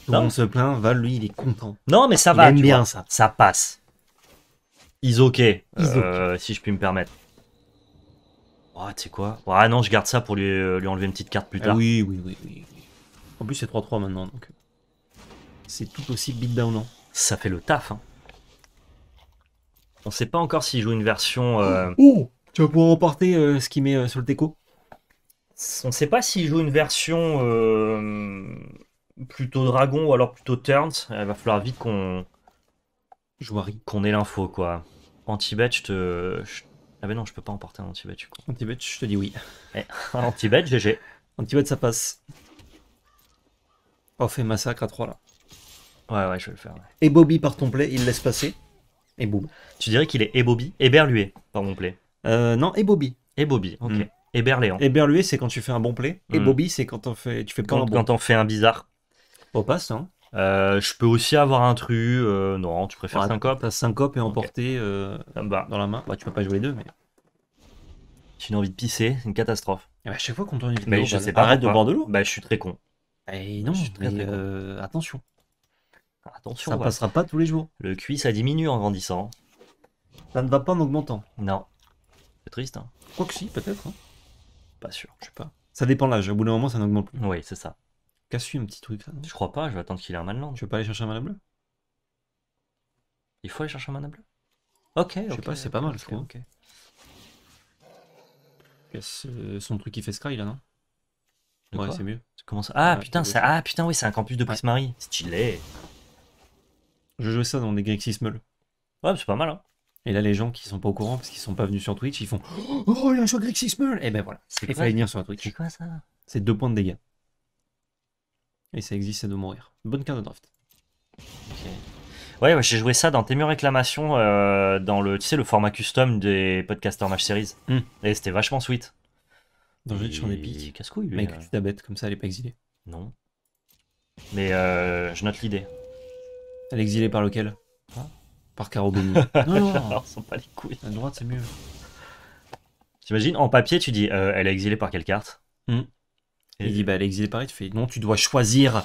Non. se plaint, Val, lui, il est content. Non, mais ça va. Aime bien ça. Ça passe. is okay, euh, si je puis me permettre. Ah, tu sais quoi Ah non, je garde ça pour lui, euh, lui enlever une petite carte plus ah tard. oui, oui, oui, oui. En plus, c'est 3-3 maintenant, donc... Euh, c'est tout aussi non hein. Ça fait le taf, hein. On sait pas encore s'il joue une version... Oh, oh, Tu vas pouvoir emporter ce qu'il met sur le déco On sait pas s'il joue une version plutôt dragon ou alors plutôt turns, il euh, va falloir vite qu'on qu'on ait l'info quoi. Anti-bet, je te. Ah ben non, je peux pas emporter un anti-bet. Anti-bet, je te dis oui. Eh, anti-bet, GG. Anti-bet, ça passe. Oh, fait massacre à 3 là. Ouais, ouais, je vais le faire. Et Bobby par ton play, il laisse passer. Et boum. Tu dirais qu'il est Bobby Héberlué par mon play. Euh, non, et Bobby ok. Mm. Héberléant. Héberlué, c'est quand tu fais un bon play. Et hmm. Bobby, c'est quand on fait, tu fais pas Quand on fait un bizarre passe hein. euh, je peux aussi avoir un tru. Euh, non, tu préfères 5 syncope. 5 syncope et emporter euh, bah. dans la main. Bah, tu peux pas jouer les deux, mais. tu envie de pisser, c'est une catastrophe. Eh ben, à chaque fois qu'on tourne une vidéo, Mais je bah, sais pas. arrête de bordelou. de l'eau. Bah, je suis très con. Eh non, Je suis très, attention, Attention, ça passera pas tous les jours. le QI ça diminue en grandissant. Ça ne va pas en augmentant. Non. C'est triste, hein que si, peut-être. Hein. Pas sûr. Je sais pas. Ça dépend de l'âge. Au bout d'un moment, ça n'augmente plus. Oui, c'est ça. Cassu, un petit truc, ça, Je crois pas, je vais attendre qu'il ait un mana Tu veux pas aller chercher un mana bleu Il faut aller chercher un mana bleu Ok, Je sais pas, c'est pas mal, je crois. Euh, son truc qui fait Sky, là, non Ouais, c'est mieux. Comment ça Ah, putain, ça... ah putain, oui, c'est un campus de Prismarie. Stylé. Je jouais ça dans des Grixis Ouais, c'est pas mal, hein. Et là, les gens qui sont pas au courant, parce qu'ils sont pas venus sur Twitch, ils font Oh, il y a un choix Grixis Meul Et eh ben voilà, C'est pas sur Twitch. c'est quoi ça C'est deux points de dégâts. Et ça existe c'est de mourir. Bonne carte de draft. Ouais, j'ai joué ça dans tes Réclamation, euh, dans le, tu sais, le format custom des podcasters match series. Hmm. Et c'était vachement sweet. Dans le champ ai Casse-couille. Mec, euh. bête, comme ça elle est pas exilée. Non. Mais euh, je note l'idée. Elle est exilée par lequel Par Caro non, non, pas les couilles. À droite, c'est mieux. T'imagines, en papier, tu dis, euh, elle est exilée par quelle carte hmm il dit, bah, l'exil pareil tu fais, non, tu dois choisir.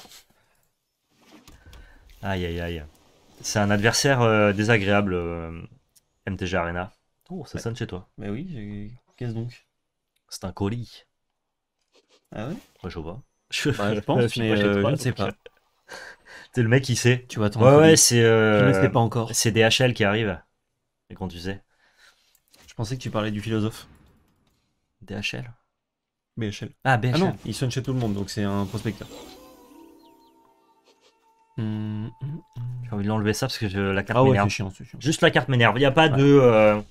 Aïe, aïe, aïe. C'est un adversaire euh, désagréable, euh, MTG Arena. Oh, ça sonne chez toi. Mais oui, qu'est-ce donc C'est un colis. Ah ouais Moi, je vois bah, Je, pense, mais je ne euh, sais pas. T'es le mec qui sait. Tu vois ton Ouais, ouais, c'est. pas encore. C'est DHL qui arrive. Et quand tu sais. Je pensais que tu parlais du philosophe. DHL BHL. Ah, BHL. Ah non, il sonne chez tout le monde, donc c'est un prospecteur. Hum, hum, hum. J'ai envie de l'enlever ça parce que la carte ah m'énerve. Juste la carte m'énerve. Il n'y a pas de. Euh,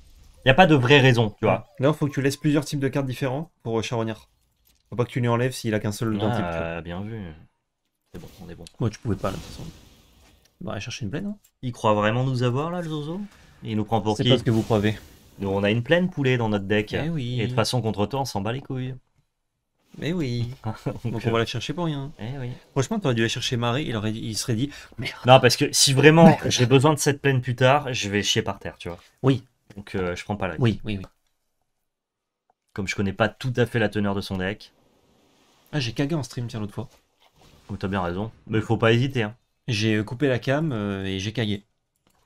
a pas de vraie raison, tu vois. Là, faut que tu laisses plusieurs types de cartes différents pour euh, Charognard. Faut pas que tu lui enlèves s'il a qu'un seul d'un type. Ah, bien vu. C'est bon, on est bon. Moi, tu pouvais pas, de toute façon. On va aller chercher une plaine. Hein. Il croit vraiment nous avoir, là, le Zozo Il nous prend pour qui C'est pas ce que vous croyez. Nous, on a une plaine poulet dans notre deck. Eh Et de toute façon, contre toi, on s'en bat les couilles. Mais oui. Donc on va euh, la chercher pour rien. Eh oui. Franchement, t'aurais dû aller chercher Marie, il, aurait, il serait dit Non, parce que si vraiment j'ai besoin de cette plaine plus tard, je vais chier par terre, tu vois. Oui. Donc euh, je prends pas la. Oui, oui, oui. Comme je connais pas tout à fait la teneur de son deck. Ah, j'ai cagué en stream, tiens, l'autre fois. Oh, t'as bien raison. Mais il faut pas hésiter. Hein. J'ai euh, coupé la cam et j'ai cagué.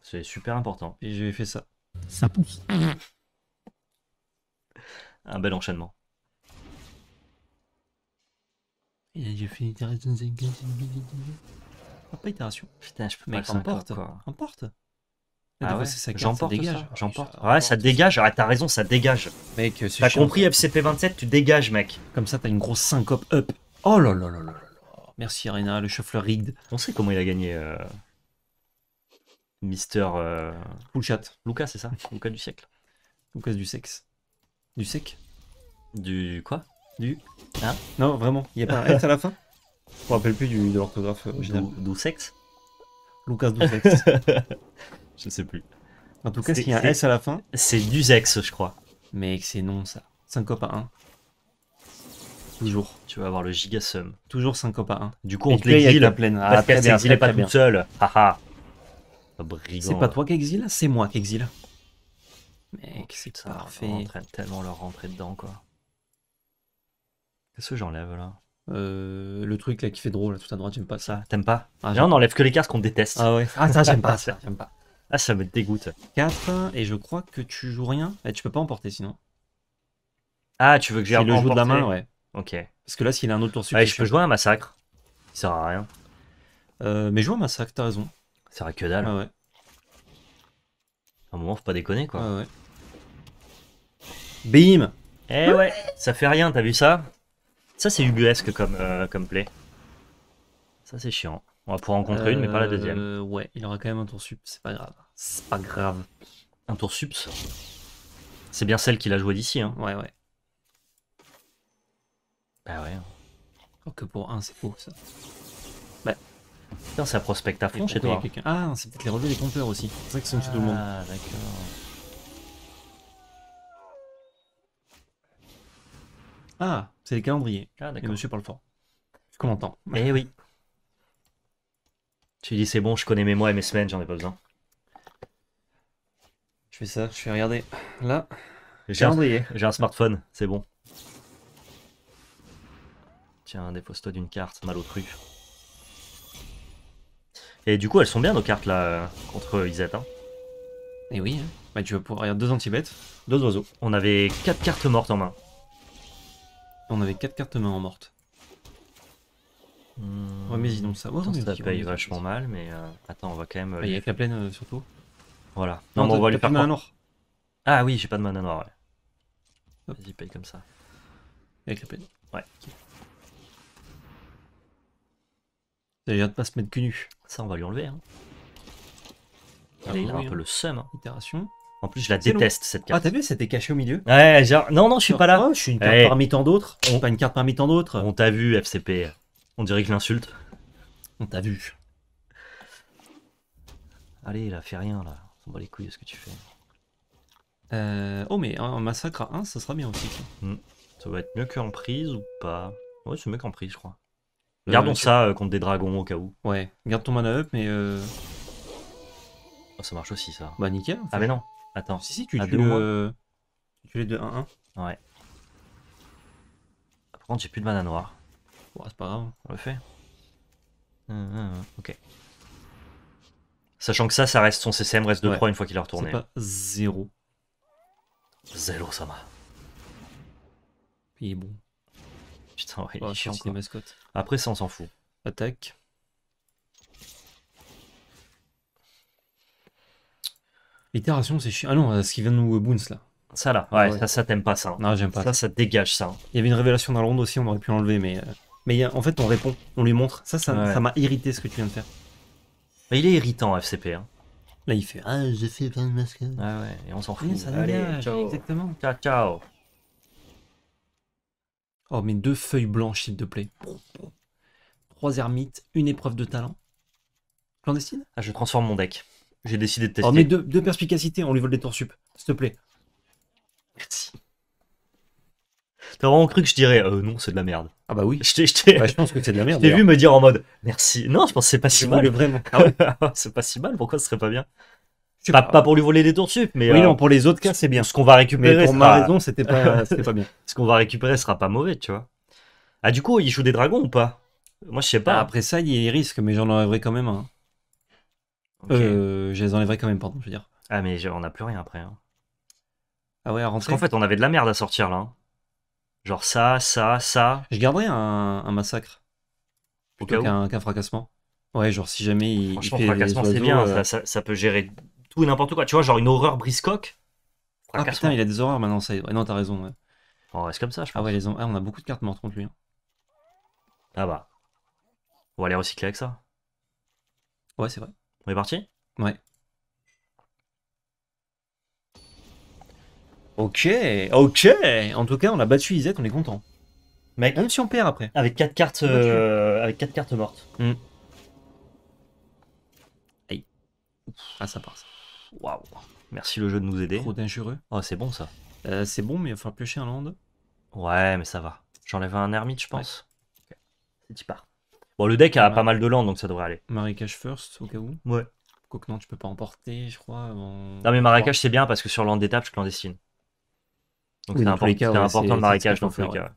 C'est super important. Et j'ai fait ça. Ça pousse. Un bel enchaînement. Il a déjà fait l'itération de ah, pas itération. Putain, je peux mettre Emporte. Ah, ah ouais, J'emporte ça. J'emporte. Ah, ouais, ça dégage. Ah, t'as raison, ça dégage. Mec, euh, T'as compris, FCP27, tu dégages, mec. Comme ça, t'as une grosse syncope up. Oh là là là là là. Merci, Arena, le shuffler rigged. On sait comment il a gagné. Euh... Mister. Euh... Coolchat. Lucas, c'est ça Lucas du siècle. Lucas du sexe. Du sec Du quoi du. Hein Non, vraiment, il n'y a pas un S à la fin Je me rappelle plus du, de l'orthographe euh, originale. Doucex Lucas Doucex. je ne sais plus. En tout cas, s'il y a un S à la fin. C'est Dusex, je crois. Mec, c'est non, ça. 5 à 1. Toujours. Tu vas avoir le giga sum. Toujours 5 à 1. Du coup, on te l'exile. La plaine. Ah, parce qu'elle est pas toute seule. Haha. Ah. Oh, c'est pas toi qui exiles, c'est moi qui exile. Mec, c'est parfait. On entraîne tellement leur rentrer dedans, quoi. Qu'est-ce que j'enlève là euh, le truc là qui fait drôle là, tout à droite, j'aime pas ça. T'aimes pas ah, on enlève que les cartes qu'on déteste. Ah ouais. Ah ça j'aime pas ça, Ah ça me dégoûte. 4 et je crois que tu joues rien. Eh, tu peux pas emporter sinon. Ah tu veux que j'ai le jeu de la main ouais. Ok. Parce que là s'il a un autre tour Ah je peux jouer un massacre. Il sert à rien. Euh, mais joue un massacre, t'as raison. Ça sert à que dalle. Ah ouais. À un moment faut pas déconner quoi. Ah ouais. Bim Eh ouais, ça fait rien, t'as vu ça ça, c'est ubuesque comme, euh, comme play. Ça, c'est chiant. On va pouvoir en contrer une, mais pas la deuxième. Euh, ouais, il aura quand même un tour sup, c'est pas grave. C'est pas grave. Un tour sup C'est bien celle qu'il a joué d'ici, hein. Ouais, ouais. Bah ouais. Oh, que pour un, c'est faux, ça. Bah. Putain, ça prospecte à fond chez toi. Ah, c'est peut-être les relevés des compteurs aussi. C'est ça qui sont tout le monde. Ah, d'accord. Ah c'est les calendriers. Ah, d'accord. monsieur parle fort. Qu'on entend. Eh oui. Tu dis, c'est bon, je connais mes mois et mes semaines, j'en ai pas besoin. Je fais ça, je fais regarder. Là, j'ai un, j'ai un smartphone, c'est bon. Tiens, dépose-toi d'une carte, mal au truc. Et du coup, elles sont bien nos cartes là contre Isette. Hein. Et eh oui, hein. bah, tu vas pouvoir regarder deux anti-bêtes, deux oiseaux. On avait quatre cartes mortes en main. On avait 4 cartes main mortes. Hmm. Ouais, mais ils ont ça. mais ça paye vachement mal, mais euh, attends, on va quand même. Ah, il y euh, la plaine euh, surtout. Voilà. Non, non on va lui faire. Mana noir. Ah oui, j'ai pas de mana noir, ouais. Vas-y, paye comme ça. Avec la plaine. Ouais. vient de pas se mettre que nu. Ça, on va lui enlever. Hein. il a un peu le seum. Hein. Itération. En plus, je la déteste cette ah, carte. Ah, t'as vu, c'était caché au milieu. Ouais, genre, non, non, je suis pas là. Oh, je suis une carte parmi tant d'autres. On... Pas une carte parmi tant d'autres. On t'a vu, FCP. On dirait que l'insulte. On t'a vu. Allez, là, fais rien, là. On les couilles de ce que tu fais. Euh, oh, mais un massacre à 1, ça sera bien aussi. Hmm. Ça va être mieux qu'en prise ou pas Ouais, c'est mieux qu'en prise, je crois. Euh, Gardons ça euh, contre des dragons au cas où. Ouais, garde ton mana up, mais. Oh, ça marche aussi, ça. Bah, nickel. Ah, mais non. Attends. Si, si, tu ah, tues le... Tu les 2-1-1 Ouais. Par contre, j'ai plus de mana noire. Bon, c'est pas grave. On le fait. Euh, euh, euh, ok. Sachant que ça, ça reste son CCM, reste 2-3 une fois qu'il est retourné. C'est pas 0. 0 va Il est bon. Putain, ouais, il est chiant. Après ça, on s'en fout. Attaque. Itération, c'est chiant. Ah non, euh, ce qui vient de nous Boons là. Ça là, ouais, ça, ça t'aime pas ça. Hein. Non, j'aime pas. Ça, ça dégage ça. Hein. Il y avait une révélation dans le ronde aussi, on aurait pu l'enlever, mais. Euh, mais euh, en fait, on répond, on lui montre. Ça, ça m'a irrité ce que tu viens de faire. il est irritant, FCP. Hein. Là, il fait Ah, j'ai fait plein de masques. Ah ouais, et on s'en fout. ça ciao. Exactement. Ciao, ciao. Oh, mais deux feuilles blanches, s'il te plaît. Trois ermites, une épreuve de talent. Clandestine Ah, je transforme mon deck. J'ai décidé de tester. On mais deux, perspicacité, on lui vole des tours sup, s'il te plaît. Merci. T'as vraiment cru que je dirais euh, non, c'est de la merde. Ah bah oui. Je, bah, je pense que c'est de la merde. J'ai vu me dire en mode merci. Non, je pense que c'est pas si mal. vraiment. Ah ah c'est pas si mal. Pourquoi ce serait pas bien pas, pas, pour lui voler des tours sup, mais oui, euh, non, pour les autres cas, c'est bien. Ce qu'on va récupérer, pour raison, c'était pas, bien. ce qu'on va récupérer sera pas mauvais, tu vois. Ah du coup, il joue des dragons ou pas Moi, je sais pas. Bah, après ça, il y a des risques, mais j'en enlèverai quand même un. Euh, je les enlèverai quand même, pardon, je veux dire. Ah, mais on n'a plus rien après. Hein. Ah ouais, à Parce qu'en fait, on avait de la merde à sortir là. Hein. Genre ça, ça, ça. Je garderai un, massacre fracassement. Ouais, genre si jamais il, il Franchement, fracassement, c'est bien. Euh. Ça, peut gérer tout et n'importe quoi. Tu vois, genre une horreur briscoque. Ah putain, il a des horreurs maintenant, ça non, t'as raison. ouais. On oh, reste comme ça, je crois. Ah ouais, ah, on a beaucoup de cartes mortes contre lui. Hein. Ah bah. On va les recycler avec ça. Ouais, c'est vrai. On est parti Ouais. Ok, ok. En tout cas, on a battu Isette, on est content. mais même si on perd après. Avec 4 cartes, euh, avec quatre cartes mortes. Mm. Aïe. Ah, ça part Waouh. Merci le jeu de nous aider. Trop dangereux. Oh, c'est bon ça. Euh, c'est bon, mais il va falloir piocher un land. Ouais, mais ça va. J'enlève un ermite, je pense. Ouais. C'est C'est Bon, le deck a pas mal de land, donc ça devrait aller. Marécage first, au cas où Ouais. Quoique non, tu peux pas emporter, je crois. Non, mais marécage, c'est bien parce que sur land d'étape, je clandestine. Donc c'est important le marécage dans tous les cas.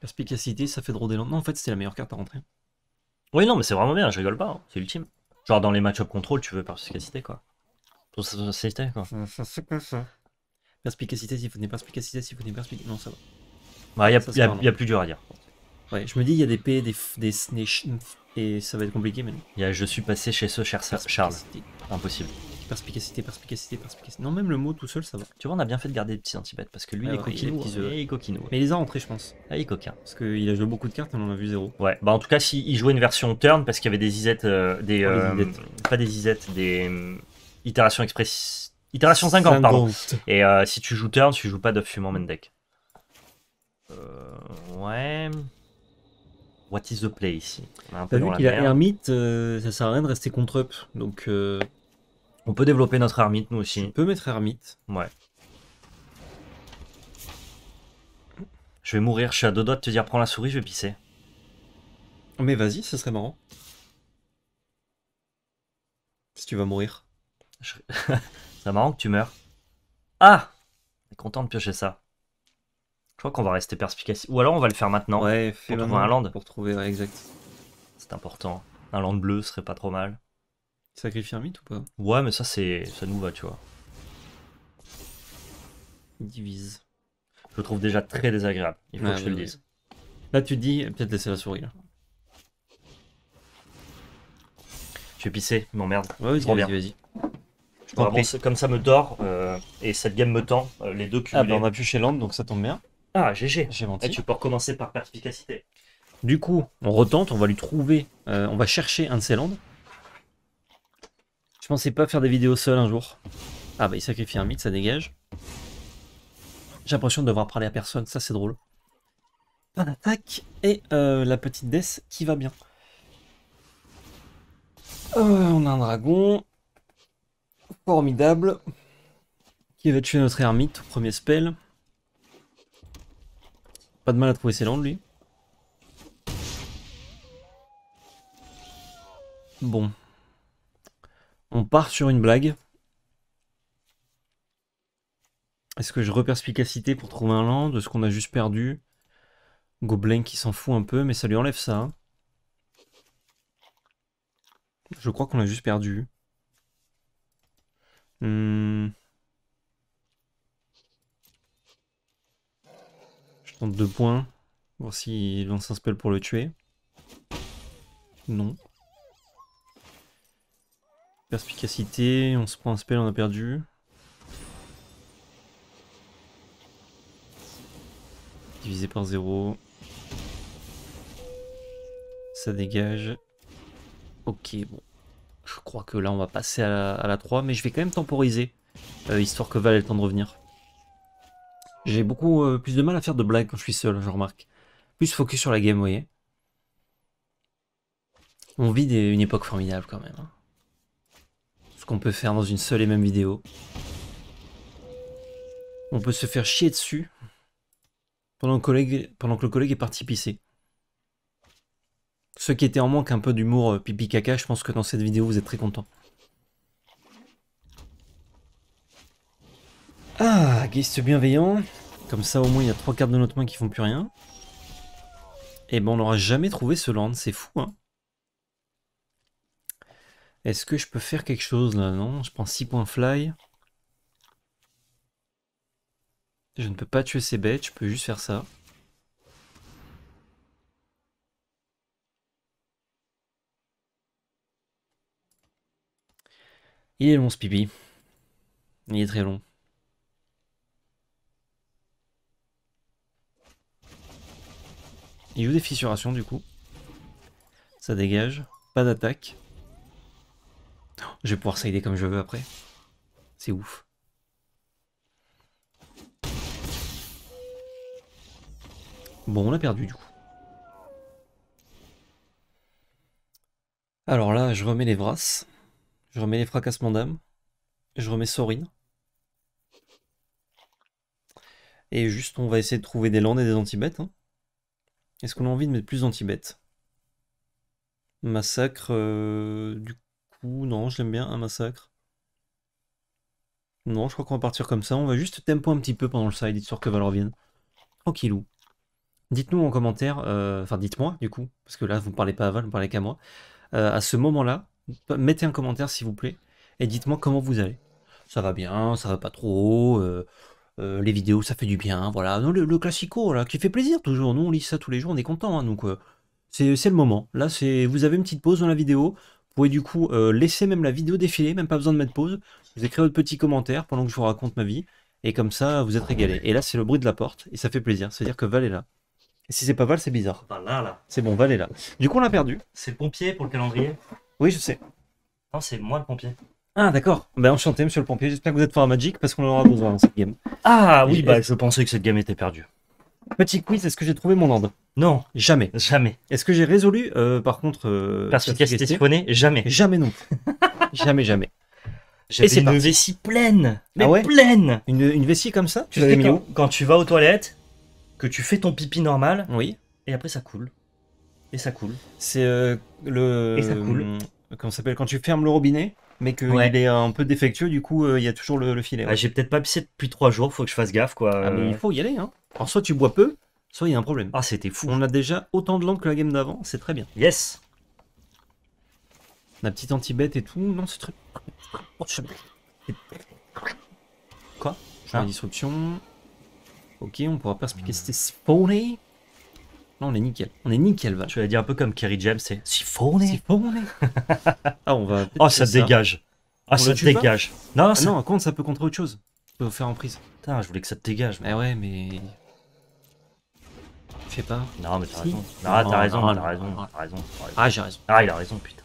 Perspicacité, ça fait drôle des landes. Non, en fait, c'est la meilleure carte à rentrer. Oui, non, mais c'est vraiment bien, je rigole pas, hein, c'est ultime. Genre dans les match-up contrôle, tu veux perspicacité, quoi. Perspicacité, quoi. Perspicacité, vous perspicacité, pas perspicacité. Non, ça va. Il bah, y n'y a, plus dur à dire. Ouais, je me dis, il y a des P, des, des, et ça va être compliqué, mais je suis passé chez ce cher Charles. Impossible. Perspicacité, perspicacité, perspicacité. Non, même le mot tout seul, ça va. Tu vois, on a bien fait de garder des petits antibêtes parce que lui, il, est il, est euh, Mais il les a je pense. Ah, il est coquin. Parce qu'il a joué beaucoup de cartes, hein, on en a vu zéro. Ouais, bah en tout cas, s'il il jouait une version turn parce qu'il y avait des isettes. Euh, des, oh, euh, Pas des isettes, des itérations express. Itération 50, pardon. Et si tu joues turn, tu joues pas d'off fumant main deck. Euh, ouais. What is the play ici T'as vu qu'il a ermite, euh, ça sert à rien de rester contre up. Donc. Euh, on peut développer notre ermite nous aussi. On peut mettre ermite. Ouais. Je vais mourir, je suis à deux doigts de te dire prends la souris, je vais pisser. Mais vas-y, ce serait marrant. Si tu vas mourir. C'est marrant que tu meurs. Ah content de piocher ça. Je crois qu'on va rester perspicace. Ou alors on va le faire maintenant. Ouais, fais pour un land. Pour trouver, exact. C'est important. Un land bleu serait pas trop mal. Sacrifier un mythe ou pas Ouais, mais ça, c'est ça nous va, tu vois. divise. Je le trouve déjà très désagréable. Il faut que je te le dise. Là, tu te dis, peut-être laisser la souris. Là. Je vais pisser, il m'emmerde. Ouais, vas-y, vas-y. je comme ça me dort euh, et cette game me tend. Euh, les deux cumulés. Ah, bah, on a pu chez Land, donc ça tombe bien. Ah, GG. J'ai menti. Et eh, tu peux recommencer par perspicacité. Du coup, on retente, on va lui trouver, euh, on va chercher un de ces landes. Je pensais pas faire des vidéos seul un jour. Ah bah il sacrifie un mythe, ça dégage. J'ai l'impression de devoir parler à personne, ça c'est drôle. Pas d'attaque et euh, la petite death qui va bien. Euh, on a un dragon. Formidable. Qui va tuer notre ermite premier spell. Pas de mal à trouver ses landes, lui. Bon. On part sur une blague. Est-ce que je reperspicacité pour trouver un land de ce qu'on a juste perdu Gobelin qui s'en fout un peu, mais ça lui enlève ça. Je crois qu'on a juste perdu. Hmm. 32 deux points. Voir s'il lance un spell pour le tuer. Non. Perspicacité, on se prend un spell, on a perdu. Divisé par 0. Ça dégage. Ok, bon. Je crois que là, on va passer à la, 3, mais je vais quand même temporiser, euh, histoire que Val ait le temps de revenir. J'ai beaucoup euh, plus de mal à faire de blagues quand je suis seul, je remarque. Plus focus sur la game, vous voyez. On vit une époque formidable quand même. Hein. Ce qu'on peut faire dans une seule et même vidéo. On peut se faire chier dessus pendant que, pendant que le collègue est parti pisser. Ceux qui étaient en manque un peu d'humour euh, pipi caca, je pense que dans cette vidéo vous êtes très contents. Ah, guest bienveillant. Comme ça, au moins, il y a trois cartes de notre main qui font plus rien. Et eh ben, on n'aura jamais trouvé ce land. C'est fou, hein Est-ce que je peux faire quelque chose, là Non, je prends 6 points fly. Je ne peux pas tuer ces bêtes, je peux juste faire ça. Il est long ce pipi. Il est très long. Il joue des fissurations du coup. Ça dégage. Pas d'attaque. Je vais pouvoir saider comme je veux après. C'est ouf. Bon, on l'a perdu du coup. Alors là, je remets les brasses. Je remets les fracassements d'âme. Je remets Sorine. Et juste, on va essayer de trouver des landes et des anti est-ce qu'on a envie de mettre plus d'anti-bêtes Massacre, euh, du coup, non, j'aime bien, un massacre. Non, je crois qu'on va partir comme ça. On va juste tempo un petit peu pendant le side, histoire que Val revienne. Lou. Dites-nous en commentaire, euh, enfin dites-moi du coup, parce que là vous ne parlez pas à Val, vous ne parlez qu'à moi. Euh, à ce moment-là, mettez un commentaire s'il vous plaît, et dites-moi comment vous allez. Ça va bien, ça va pas trop, euh, les vidéos, ça fait du bien, voilà. le, classico, là, qui fait plaisir toujours. Nous, on lit ça tous les jours, on est content. Hein, donc, euh, c'est le moment. Là, c'est vous avez une petite pause dans la vidéo. Vous pouvez du coup euh, laisser même la vidéo défiler, même pas besoin de mettre pause. Vous écrivez votre petit commentaire pendant que je vous raconte ma vie. Et comme ça, vous êtes régalé. Et là, c'est le bruit de la porte. Et ça fait plaisir. C'est-à-dire que Val est là. si c'est pas Val, c'est bizarre. là, là. C'est bon, Val est là. Du coup, on l'a perdu. C'est le pompier pour le calendrier. Oui, je sais. Non, c'est moi le pompier. Ah d'accord, ben, enchanté monsieur le pompier, j'espère que vous êtes fort à Magic parce qu'on en aura besoin dans cette game. Ah oui, bah je pensais que cette game était perdue. Petit quiz, est-ce que j'ai trouvé mon ordre Non, Jamais. jamais. Est-ce que j'ai résolu euh, par contre euh, Parce qui c'était jamais. Jamais non. jamais jamais. Et c'est une vessie pleine, ah mais ouais pleine. Une, vessie comme ça Tu sais quand, quand tu vas aux toilettes, que tu fais ton pipi normal, Oui. et après ça coule. Et ça coule. C'est euh, le Et ça coule. Comment s'appelle quand tu fermes le robinet mais qu'il est un peu défectueux, du coup, euh, il y a toujours le, filet. Ah, j'ai peut-être pas pissé depuis trois jours, faut que je fasse gaffe, quoi. Ah, mais il faut y aller, hein. Alors, soit tu bois peu, soit il y a un problème. Ah, c'était fou. On a déjà autant de lampes que la game d'avant, c'est très bien. Yes La petite anti-bête et tout, non, c'est très... Quoi ah. je une disruption. Ok, on pourra pas expliquer c'était non on est nickel. On est nickel, va Je vais dire un peu comme Kerry James, c'est siphonné. Siphonné. ah, on va. Oh, ça, te dégage. Ah, ça dégage. Non, ah ça... non, ça peut contrer autre chose. On peut faire en prise. Putain, je voulais que ça te dégage. Mais eh ouais, mais. Fais pas. Non, mais t'as raison. Ah, t'as raison, t'as raison, raison, Ah, j'ai raison. Ah, il a raison, putain.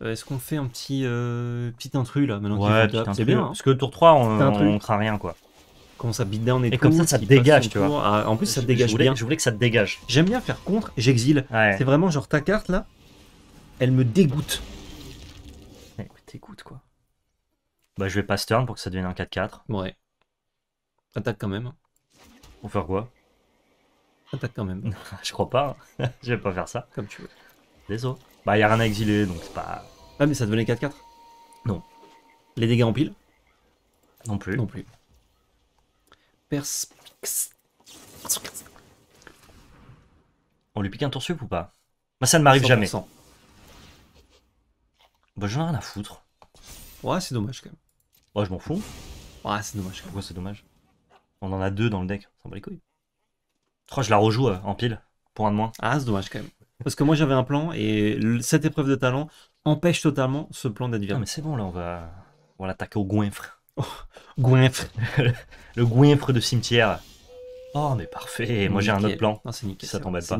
Euh, Est-ce qu'on fait un petit, euh, petit intrus là maintenant Ouais, c'est bien. Hein. Parce que tour 3, on, on, on rien quoi. Comment ça beat down et, et comme ça, ça dégage, tu vois. en plus, ça te dégage bien. Je que ça dégage. J'aime bien faire contre j'exile. C'est vraiment genre ta carte là, elle me dégoûte. écoute quoi. Bah, je vais pas pour que ça devienne un 4-4. Ouais. Attaque quand même. Pour faire quoi Attaque quand même. je crois pas. Hein. je vais pas faire ça. Comme tu veux. Désolé. Bah, y'a rien à exiler donc c'est pas. Ah, mais ça devenait 4-4 Non. Les dégâts en pile Non plus. Non plus. On lui pique un toursup ou pas Moi, bah, ça ne m'arrive jamais. Bah, j'en ai rien à foutre. Ouais, c'est dommage quand même. Ouais, je m'en fous. Ouais, c'est dommage. Pourquoi c'est dommage On en a deux dans le deck, ça les couilles. je la rejoue euh, en pile, pour un de moins. Ah, c'est dommage quand même. Parce que moi j'avais un plan et cette épreuve de talent empêche totalement ce plan d'être mais c'est bon, là on va, on va l'attaquer au goinfre. Oh, le goinfre de cimetière. Oh, mais parfait. Moi, j'ai un autre plan. Ça t'embête pas.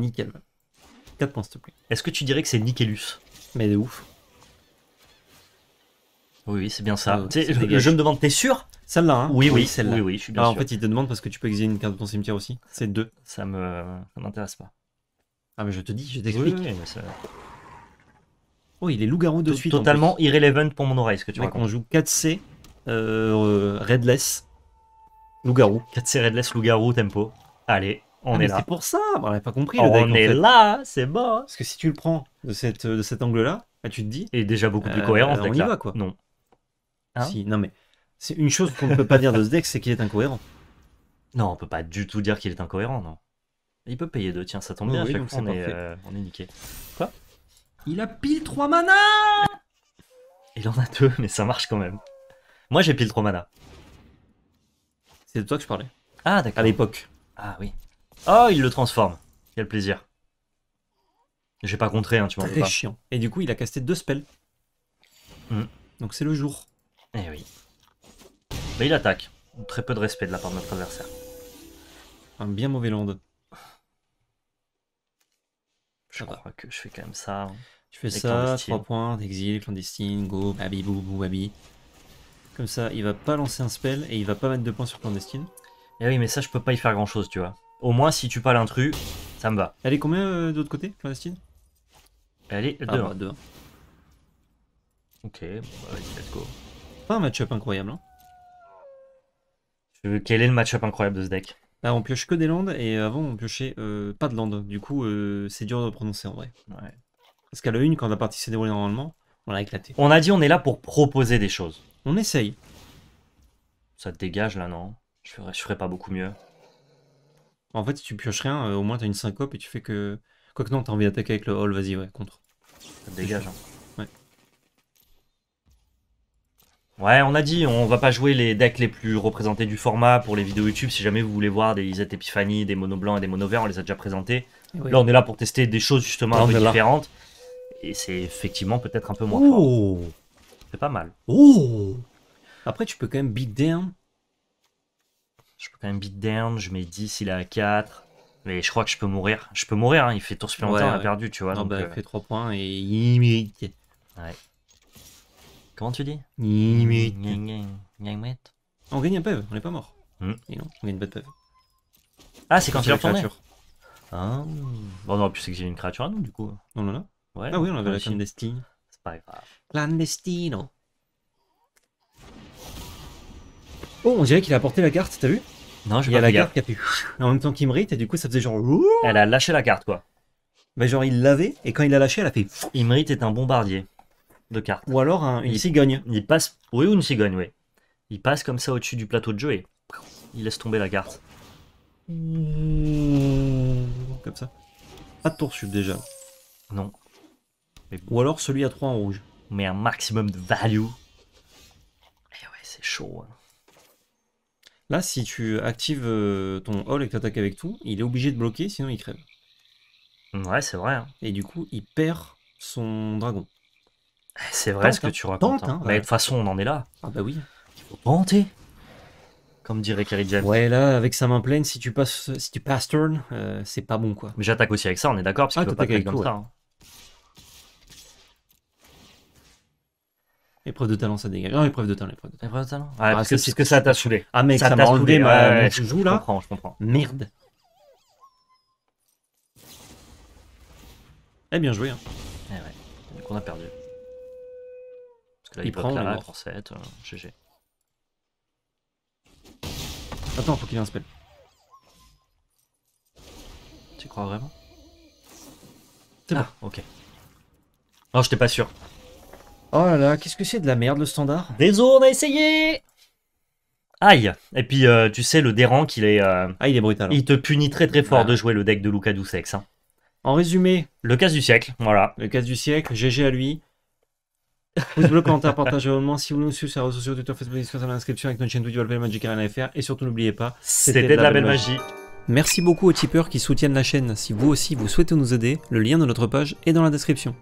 4 points, s'il te plaît. Est-ce que tu dirais que c'est Nickelus Mais de ouf. Oui, oui, c'est bien ça. Euh, je me demande, t'es sûr Celle-là, hein Oui, oui, celle-là. ah, En fait, il te demande parce que tu peux exiger une carte de ton cimetière aussi. C'est deux. Ça me, m'intéresse pas. Ah, mais je te dis, je t'explique. Oh, il est loup-garou de suite. Totalement irrelevant pour mon oreille, ce que tu vois. On joue 4C euh, Redless, Loup-garou. 4C Redless, loup tempo. Allez, on ah, est là. C'est pour ça, on n'avait pas compris. on est là, c'est bon. Parce que si tu le prends de, cette, de cet angle-là, bah, tu te dis. Et déjà beaucoup plus euh, cohérent. on y va quoi. Non. Ah. si, non mais c'est une chose qu'on ne peut pas dire de ce deck, c'est qu'il est incohérent. Non, on peut pas du tout dire qu'il est incohérent, non. Il peut payer deux, tiens, ça tombe bien. Euh, on, est, niqué. Quoi Il a pile 3 mana Il en a deux, mais ça marche quand même. Moi, j'ai pile trop mana. C'est de toi que je parlais. Ah, d'accord. À l'époque. Ah oui. Oh, il le transforme. Quel plaisir. J'ai pas contré, hein, tu m'en veux pas. chiant. Et du coup, il a casté deux spells. Hmm. Donc c'est le jour. Eh oui. Mais il attaque. Très peu de respect de la part de notre adversaire. Un bien mauvais land. Je crois que je fais quand même ça. Hein. Je fais ça, 3 points, d'exil. clandestine, go, babi, boubou, babi. Comme ça, il va pas lancer un spell et il va pas mettre de points sur clandestine. Et eh oui, mais ça, je peux pas y faire grand chose, tu vois. Au moins, si tu pas l'intrus, ça me va. Elle est combien euh, de l'autre côté, clandestine Elle est 2. Ah, bah, hein. ok, bah, let's go. Pas un match-up incroyable. Hein. quel est le match-up incroyable de ce deck bah, on pioche que des landes et avant, on piochait euh, pas de landes. Du coup, euh, c'est dur de prononcer en vrai. Parce qu'à la une, quand la partie s'est déroulée normalement, on l'a éclaté. On a dit on est là pour proposer des choses. On essaye. Ça te dégage là, non je ferais, pas beaucoup mieux. En fait, si tu pioches rien, euh, au moins t'as une syncope et tu fais que. Quoique non, t'as envie d'attaquer avec le hall, vas-y, ouais, contre. Ça te dégage, hein. Ouais. Ouais, on a dit, on va pas jouer les decks les plus représentés du format pour les vidéos YouTube. Si jamais vous voulez voir des Lisette Epiphany, des mono blancs et des mono verts, on les a déjà présentés. Là, on est là pour tester des choses justement un peu différentes. Et c'est effectivement peut-être un peu moins c'est pas mal. Oh Après, tu peux quand même beat down. Je peux quand même beat down. Je mets 10, il est à 4. Mais je crois que je peux mourir. Je peux mourir, hein. il fait tour supplémentaire, ouais, ouais. a perdu, tu vois. Non, donc, bah, il euh, fait 3 points et il mérite. Ouais. Comment tu dis Il mérite. On gagne un peu on n'est pas mort. Hmm. non, on gagne pas de Ah, c'est quand il a ah. Bon, plus c'est que j'ai une créature à nous, du coup. Non, non non. Ouais. Ah oui, on avait ah, la chaîne Destiny. C'est pas grave. Clandestino. Oh, on dirait qu'il a apporté la carte, t'as vu Non, j'ai pas la carte qui a en même temps qu'Imrit, et du coup, ça faisait genre. Elle a lâché la carte, quoi. Mais genre, il l'avait, et quand il l'a lâché, elle a fait. Imrit est un bombardier de cartes. Ou alors une il, cigogne. Il passe. Oui, ou une cigogne, oui. Il passe comme ça au-dessus du plateau de jeu et il laisse tomber la carte. Comme ça. Pas ah, de tour sup déjà. Non. Ou alors celui à 3 en rouge met un maximum de value. Et eh ouais, c'est chaud. Hein. Là, si tu actives euh, ton hall et que tu attaques avec tout, il est obligé de bloquer, sinon il crève. Ouais, c'est vrai. Hein. Et du coup, il perd son dragon. C'est vrai ce que hein. tu racontes. Mais de toute façon, on en est là. Ah bah oui. Il faut tenter. Comme dirait Kerry Ouais, là, avec sa main pleine, si tu passes, si tu passes turn, euh, c'est pas bon quoi. Mais j'attaque aussi avec ça, on est d'accord, parce que ah, pas avec comme ça. Épreuve de talent, ça dégage. Non, épreuve de talent, épreuve de talent. Épreuve de talent. Ah, parce, que, ce que ça t'a saoulé. Ah, mais ça, t'a m'a saoulé, ma, joue là. Je comprends, je comprends. Merde. Eh, bien joué. Hein. Eh ouais. Donc on a perdu. Parce que là, il, prend, la il prend 7. GG. Attends, faut qu'il ait un spell. Tu crois vraiment C'est ah, ok. Non, j'étais pas sûr. Oh là là, qu'est-ce que c'est de la merde le standard Désolé, on a essayé Aïe Et puis, euh, tu sais, le dérank, il est... Euh, ah, il est brutal. Hein. Il te punit très très fort de jouer le deck de Lucas Doucex. Hein. En résumé... Le casse du siècle, voilà. Le casse du siècle, GG à lui. Pouce bleu, commentaire, partage moment. Si vous nous suivez sur les réseaux sociaux, Twitter, Facebook, Instagram, dans description, avec notre chaîne YouTube, FR, Et surtout, n'oubliez pas, c'était de, la belle magie. magie. Merci beaucoup aux tipeurs qui soutiennent la chaîne. Si vous aussi vous souhaitez nous aider, le lien de notre page est dans la description.